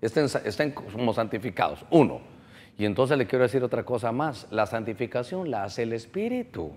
estén, estén como santificados. Uno. Y entonces le quiero decir otra cosa más. La santificación la hace el Espíritu.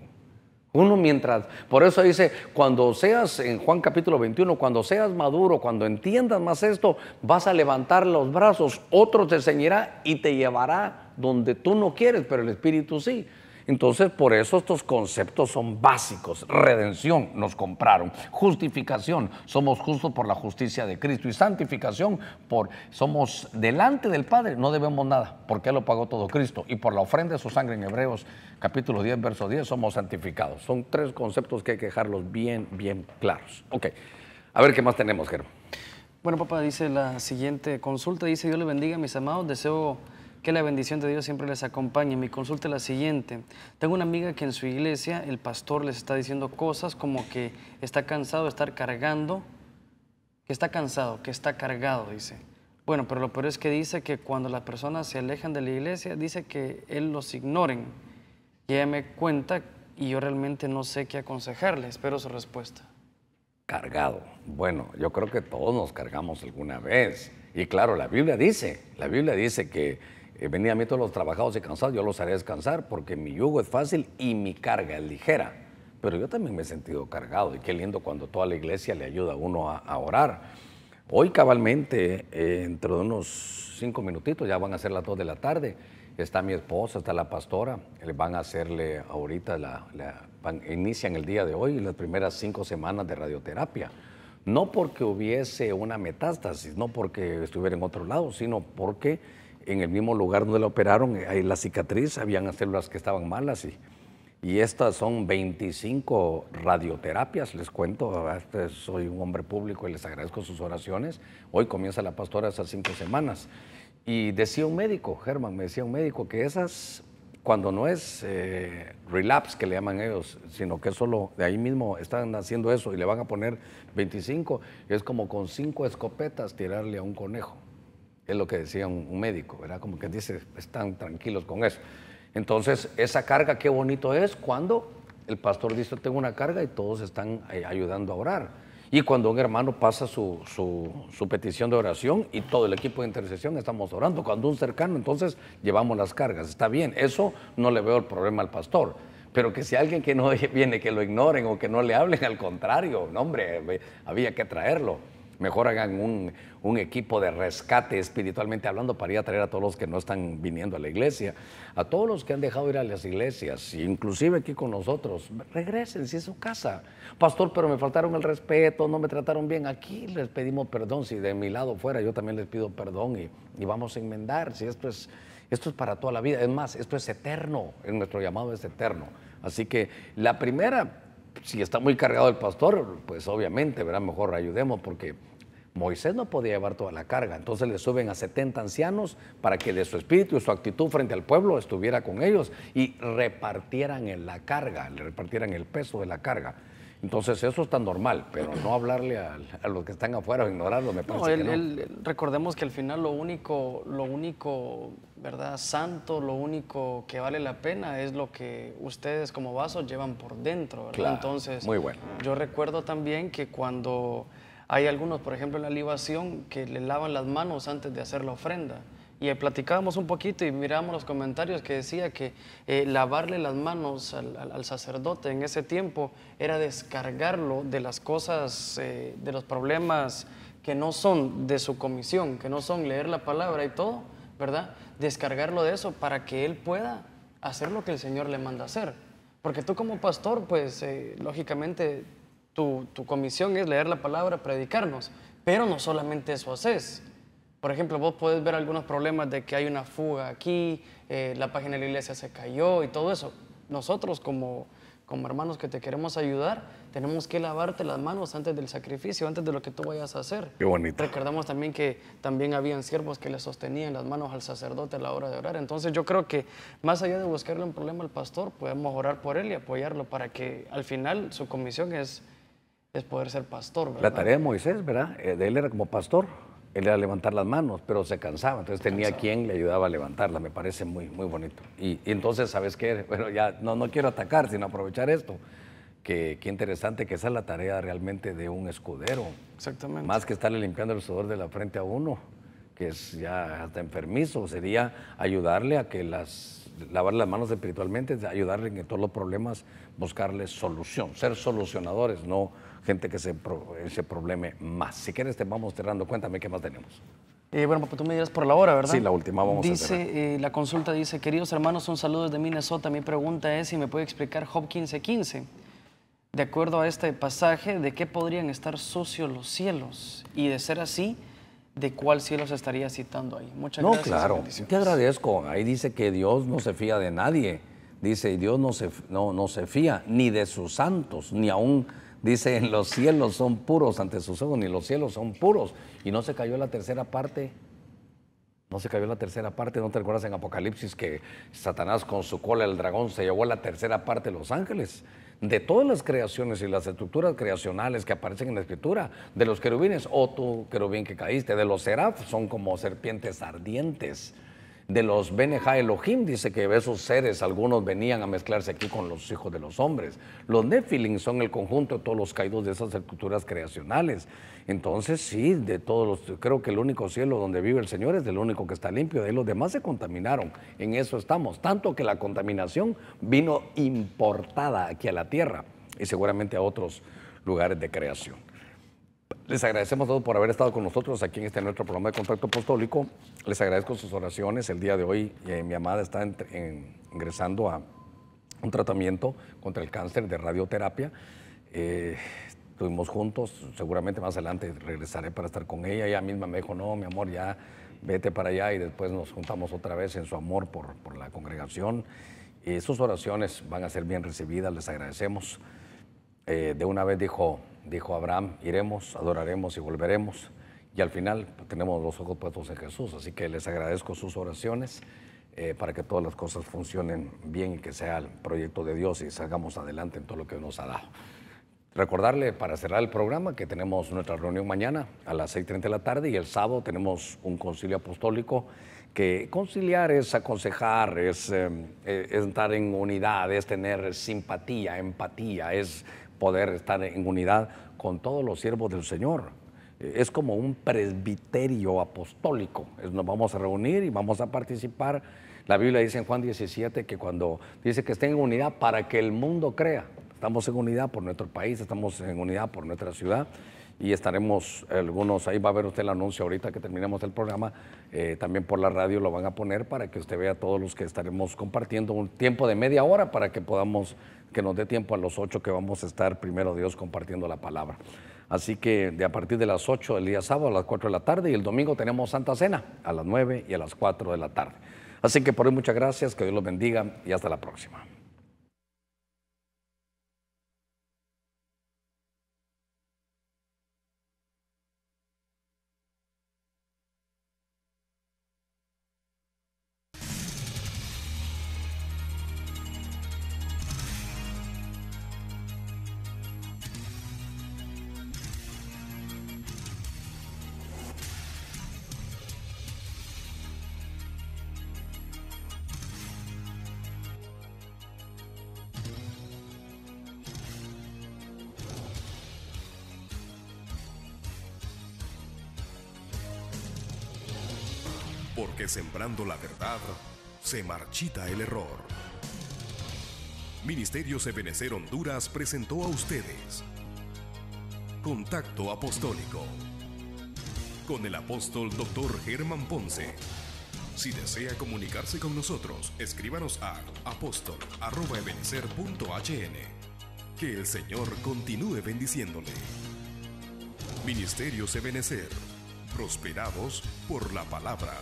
Uno mientras, por eso dice, cuando seas, en Juan capítulo 21, cuando seas maduro, cuando entiendas más esto, vas a levantar los brazos, otro te enseñará y te llevará donde tú no quieres, pero el Espíritu sí. Entonces, por eso estos conceptos son básicos. Redención, nos compraron. Justificación, somos justos por la justicia de Cristo. Y santificación, por somos delante del Padre, no debemos nada, porque Él lo pagó todo Cristo. Y por la ofrenda de su sangre en Hebreos, capítulo 10, verso 10, somos santificados. Son tres conceptos que hay que dejarlos bien, bien claros. Ok, a ver qué más tenemos, Germán. Bueno, papá, dice la siguiente consulta, dice, Dios le bendiga, mis amados, deseo que la bendición de Dios siempre les acompañe. Mi consulta es la siguiente. Tengo una amiga que en su iglesia el pastor les está diciendo cosas como que está cansado de estar cargando, que está cansado, que está cargado, dice. Bueno, pero lo peor es que dice que cuando las personas se alejan de la iglesia, dice que él los ignoren. Y me cuenta y yo realmente no sé qué aconsejarle. Espero su respuesta. Cargado. Bueno, yo creo que todos nos cargamos alguna vez. Y claro, la Biblia dice, la Biblia dice que eh, venía a mí todos los trabajados y cansados, yo los haré descansar porque mi yugo es fácil y mi carga es ligera. Pero yo también me he sentido cargado y qué lindo cuando toda la iglesia le ayuda a uno a, orar. Hoy cabalmente, eh, dentro entre unos cinco minutitos, ya van a ser las dos de la tarde, está mi esposa, está la pastora, le van a hacerle ahorita, la, inician el día de hoy las primeras cinco semanas de radioterapia. No porque hubiese una metástasis, no porque estuviera en otro lado, sino porque en el mismo lugar donde la operaron, hay eh, la cicatriz, habían células que estaban malas y, estas son 25 radioterapias, les cuento, este, soy un hombre público y les agradezco sus oraciones. Hoy comienza la pastora esas cinco semanas. Y decía un médico, Germán, me decía un médico que esas, cuando no es eh, relapse que le llaman ellos, sino que solo de ahí mismo están haciendo eso y le van a poner 25, es como con cinco escopetas tirarle a un conejo. Es lo que decía un, médico, ¿verdad? Como que dice, están tranquilos con eso. Entonces, esa carga, qué bonito es cuando el pastor dice, tengo una carga y todos están eh, ayudando a orar. Y cuando un hermano pasa su, petición de oración y todo el equipo de intercesión estamos orando. Cuando un cercano, entonces llevamos las cargas. Está bien, eso no le veo el problema al pastor. Pero que si alguien que no viene, que lo ignoren o que no le hablen, al contrario, no hombre, había que traerlo. Mejor hagan un, un, equipo de rescate espiritualmente hablando para ir a traer a todos los que no están viniendo a la iglesia, a todos los que han dejado ir a las iglesias, inclusive aquí con nosotros. Regresen si es su casa. Pastor, pero me faltaron el respeto, no me trataron bien. Aquí les pedimos perdón. Si de mi lado fuera, yo también les pido perdón y, y vamos a enmendar. Si esto es, esto es para toda la vida. Es más, esto es eterno. En nuestro llamado es eterno. Así que la primera si está muy cargado el pastor, pues obviamente, ¿verdad? Mejor ayudemos porque Moisés no podía llevar toda la carga, entonces le suben a 70 ancianos para que de su espíritu y su actitud frente al pueblo estuviera con ellos y repartieran la carga, le repartieran el peso de la carga. Entonces eso es tan normal, pero no hablarle a, los que están afuera o ignorarlo, me parece que no. recordemos que al final lo único, lo único, ¿verdad? Santo, lo único que vale la pena es lo que ustedes como vasos llevan por dentro, Entonces, muy bueno. yo recuerdo también que cuando hay algunos, por ejemplo, en la libación, que le lavan las manos antes de hacer la ofrenda. Y eh, platicábamos un poquito y mirábamos los comentarios que decía que eh, lavarle las manos al, sacerdote en ese tiempo era descargarlo de las cosas, eh, de los problemas que no son de su comisión, que no son leer la palabra y todo, ¿verdad? Descargarlo de eso para que él pueda hacer lo que el Señor le manda hacer. Porque tú como pastor, pues lógicamente tu, comisión es leer la palabra, predicarnos, pero no solamente eso haces. Por ejemplo, vos podés ver algunos problemas de que hay una fuga aquí, eh, la página de la iglesia se cayó y todo eso. Nosotros como, como hermanos que te queremos ayudar, tenemos que lavarte las manos antes del sacrificio, antes de lo que tú vayas a hacer. Qué bonito. Recordamos también que también habían siervos que le sostenían las manos al sacerdote a la hora de orar. Entonces yo creo que más allá de buscarle un problema al pastor, podemos orar por él y apoyarlo para que al final su comisión es es poder ser pastor. ¿verdad? La tarea de Moisés, ¿verdad? Eh, de él era como pastor, él era levantar las manos, pero se cansaba, entonces tenía quien le ayudaba a levantarla, me parece muy, muy bonito. Y, entonces, ¿sabes qué? Bueno, ya no, no quiero atacar, sino aprovechar esto. Que, qué interesante que esa es la tarea realmente de un escudero. Exactamente. Más que estarle limpiando el sudor de la frente a uno, que es ya hasta enfermizo, sería ayudarle a que las, lavar las manos espiritualmente, ayudarle en todos los problemas, buscarle solución, ser solucionadores, no gente que se, probleme más. Si quieres, te vamos cerrando. Cuéntame qué más tenemos. Eh, bueno, pues tú me dirás por la hora, ¿verdad? Sí, la última vamos a a Dice, eh, la consulta dice, queridos hermanos, son saludos de Minnesota. Mi pregunta es si me puede explicar Job 15.15. De acuerdo a este pasaje, ¿de qué podrían estar sucios los cielos? Y de ser así, ¿de cuál cielo se estaría citando ahí? Muchas gracias. No, claro, te agradezco. Ahí dice que Dios no se fía de nadie. Dice, Dios no se, no, no se fía ni de sus santos, ni aún Dice, los cielos son puros ante sus ojos, ni los cielos son puros. Y no se cayó la tercera parte. No se cayó la tercera parte. ¿No te acuerdas en Apocalipsis que Satanás con su cola el dragón se llevó la tercera parte de los ángeles? De todas las creaciones y las estructuras creacionales que aparecen en la escritura, de los querubines, o oh, tú querubín que caíste, de los seraf, son como serpientes ardientes de los Beneja Elohim, dice que esos seres, algunos venían a mezclarse aquí con los hijos de los hombres. Los Nephilim son el conjunto de todos los caídos de esas estructuras creacionales. Entonces, sí, de todos los, creo que el único cielo donde vive el Señor es el único que está limpio, de ahí los demás se contaminaron. En eso estamos, tanto que la contaminación vino importada aquí a la tierra y seguramente a otros lugares de creación. Les agradecemos a todos por haber estado con nosotros aquí en este nuestro programa de contacto apostólico. Les agradezco sus oraciones. El día de hoy eh, mi amada está en, ingresando a un tratamiento contra el cáncer de radioterapia. Eh, estuvimos juntos, seguramente más adelante regresaré para estar con ella. Ella misma me dijo, no, mi amor, ya vete para allá y después nos juntamos otra vez en su amor por, por la congregación. Eh, sus oraciones van a ser bien recibidas, les agradecemos. Eh, de una vez dijo, dijo Abraham, iremos, adoraremos y volveremos. Y al final pues, tenemos los ojos puestos en Jesús. Así que les agradezco sus oraciones eh, para que todas las cosas funcionen bien y que sea el proyecto de Dios y salgamos adelante en todo lo que nos ha dado. Recordarle para cerrar el programa que tenemos nuestra reunión mañana a las 6.30 de la tarde y el sábado tenemos un concilio apostólico que conciliar es aconsejar, es eh, eh, estar en unidad, es tener simpatía, empatía, es poder estar en unidad con todos los siervos del Señor. Es como un presbiterio apostólico. Nos vamos a reunir y vamos a participar. La Biblia dice en Juan 17 que cuando dice que estén en unidad para que el mundo crea. Estamos en unidad por nuestro país, estamos en unidad por nuestra ciudad y estaremos algunos, ahí va a ver usted el anuncio ahorita que terminemos el programa, eh, también por la radio lo van a poner para que usted vea todos los que estaremos compartiendo un tiempo de media hora para que podamos que nos dé tiempo a los 8 que vamos a estar, primero Dios, compartiendo la palabra. Así que de a partir de las 8 del día sábado a las 4 de la tarde y el domingo tenemos Santa Cena a las 9 y a las 4 de la tarde. Así que por hoy muchas gracias, que Dios los bendiga y hasta la próxima. la verdad se marchita el error. Ministerio Ebenecer Honduras presentó a ustedes Contacto Apostólico con el apóstol Dr. Germán Ponce. Si desea comunicarse con nosotros, escríbanos a apóstol.ebenecer.hn. Que el Señor continúe bendiciéndole. Ministerios Ebenecer, prosperados por la palabra.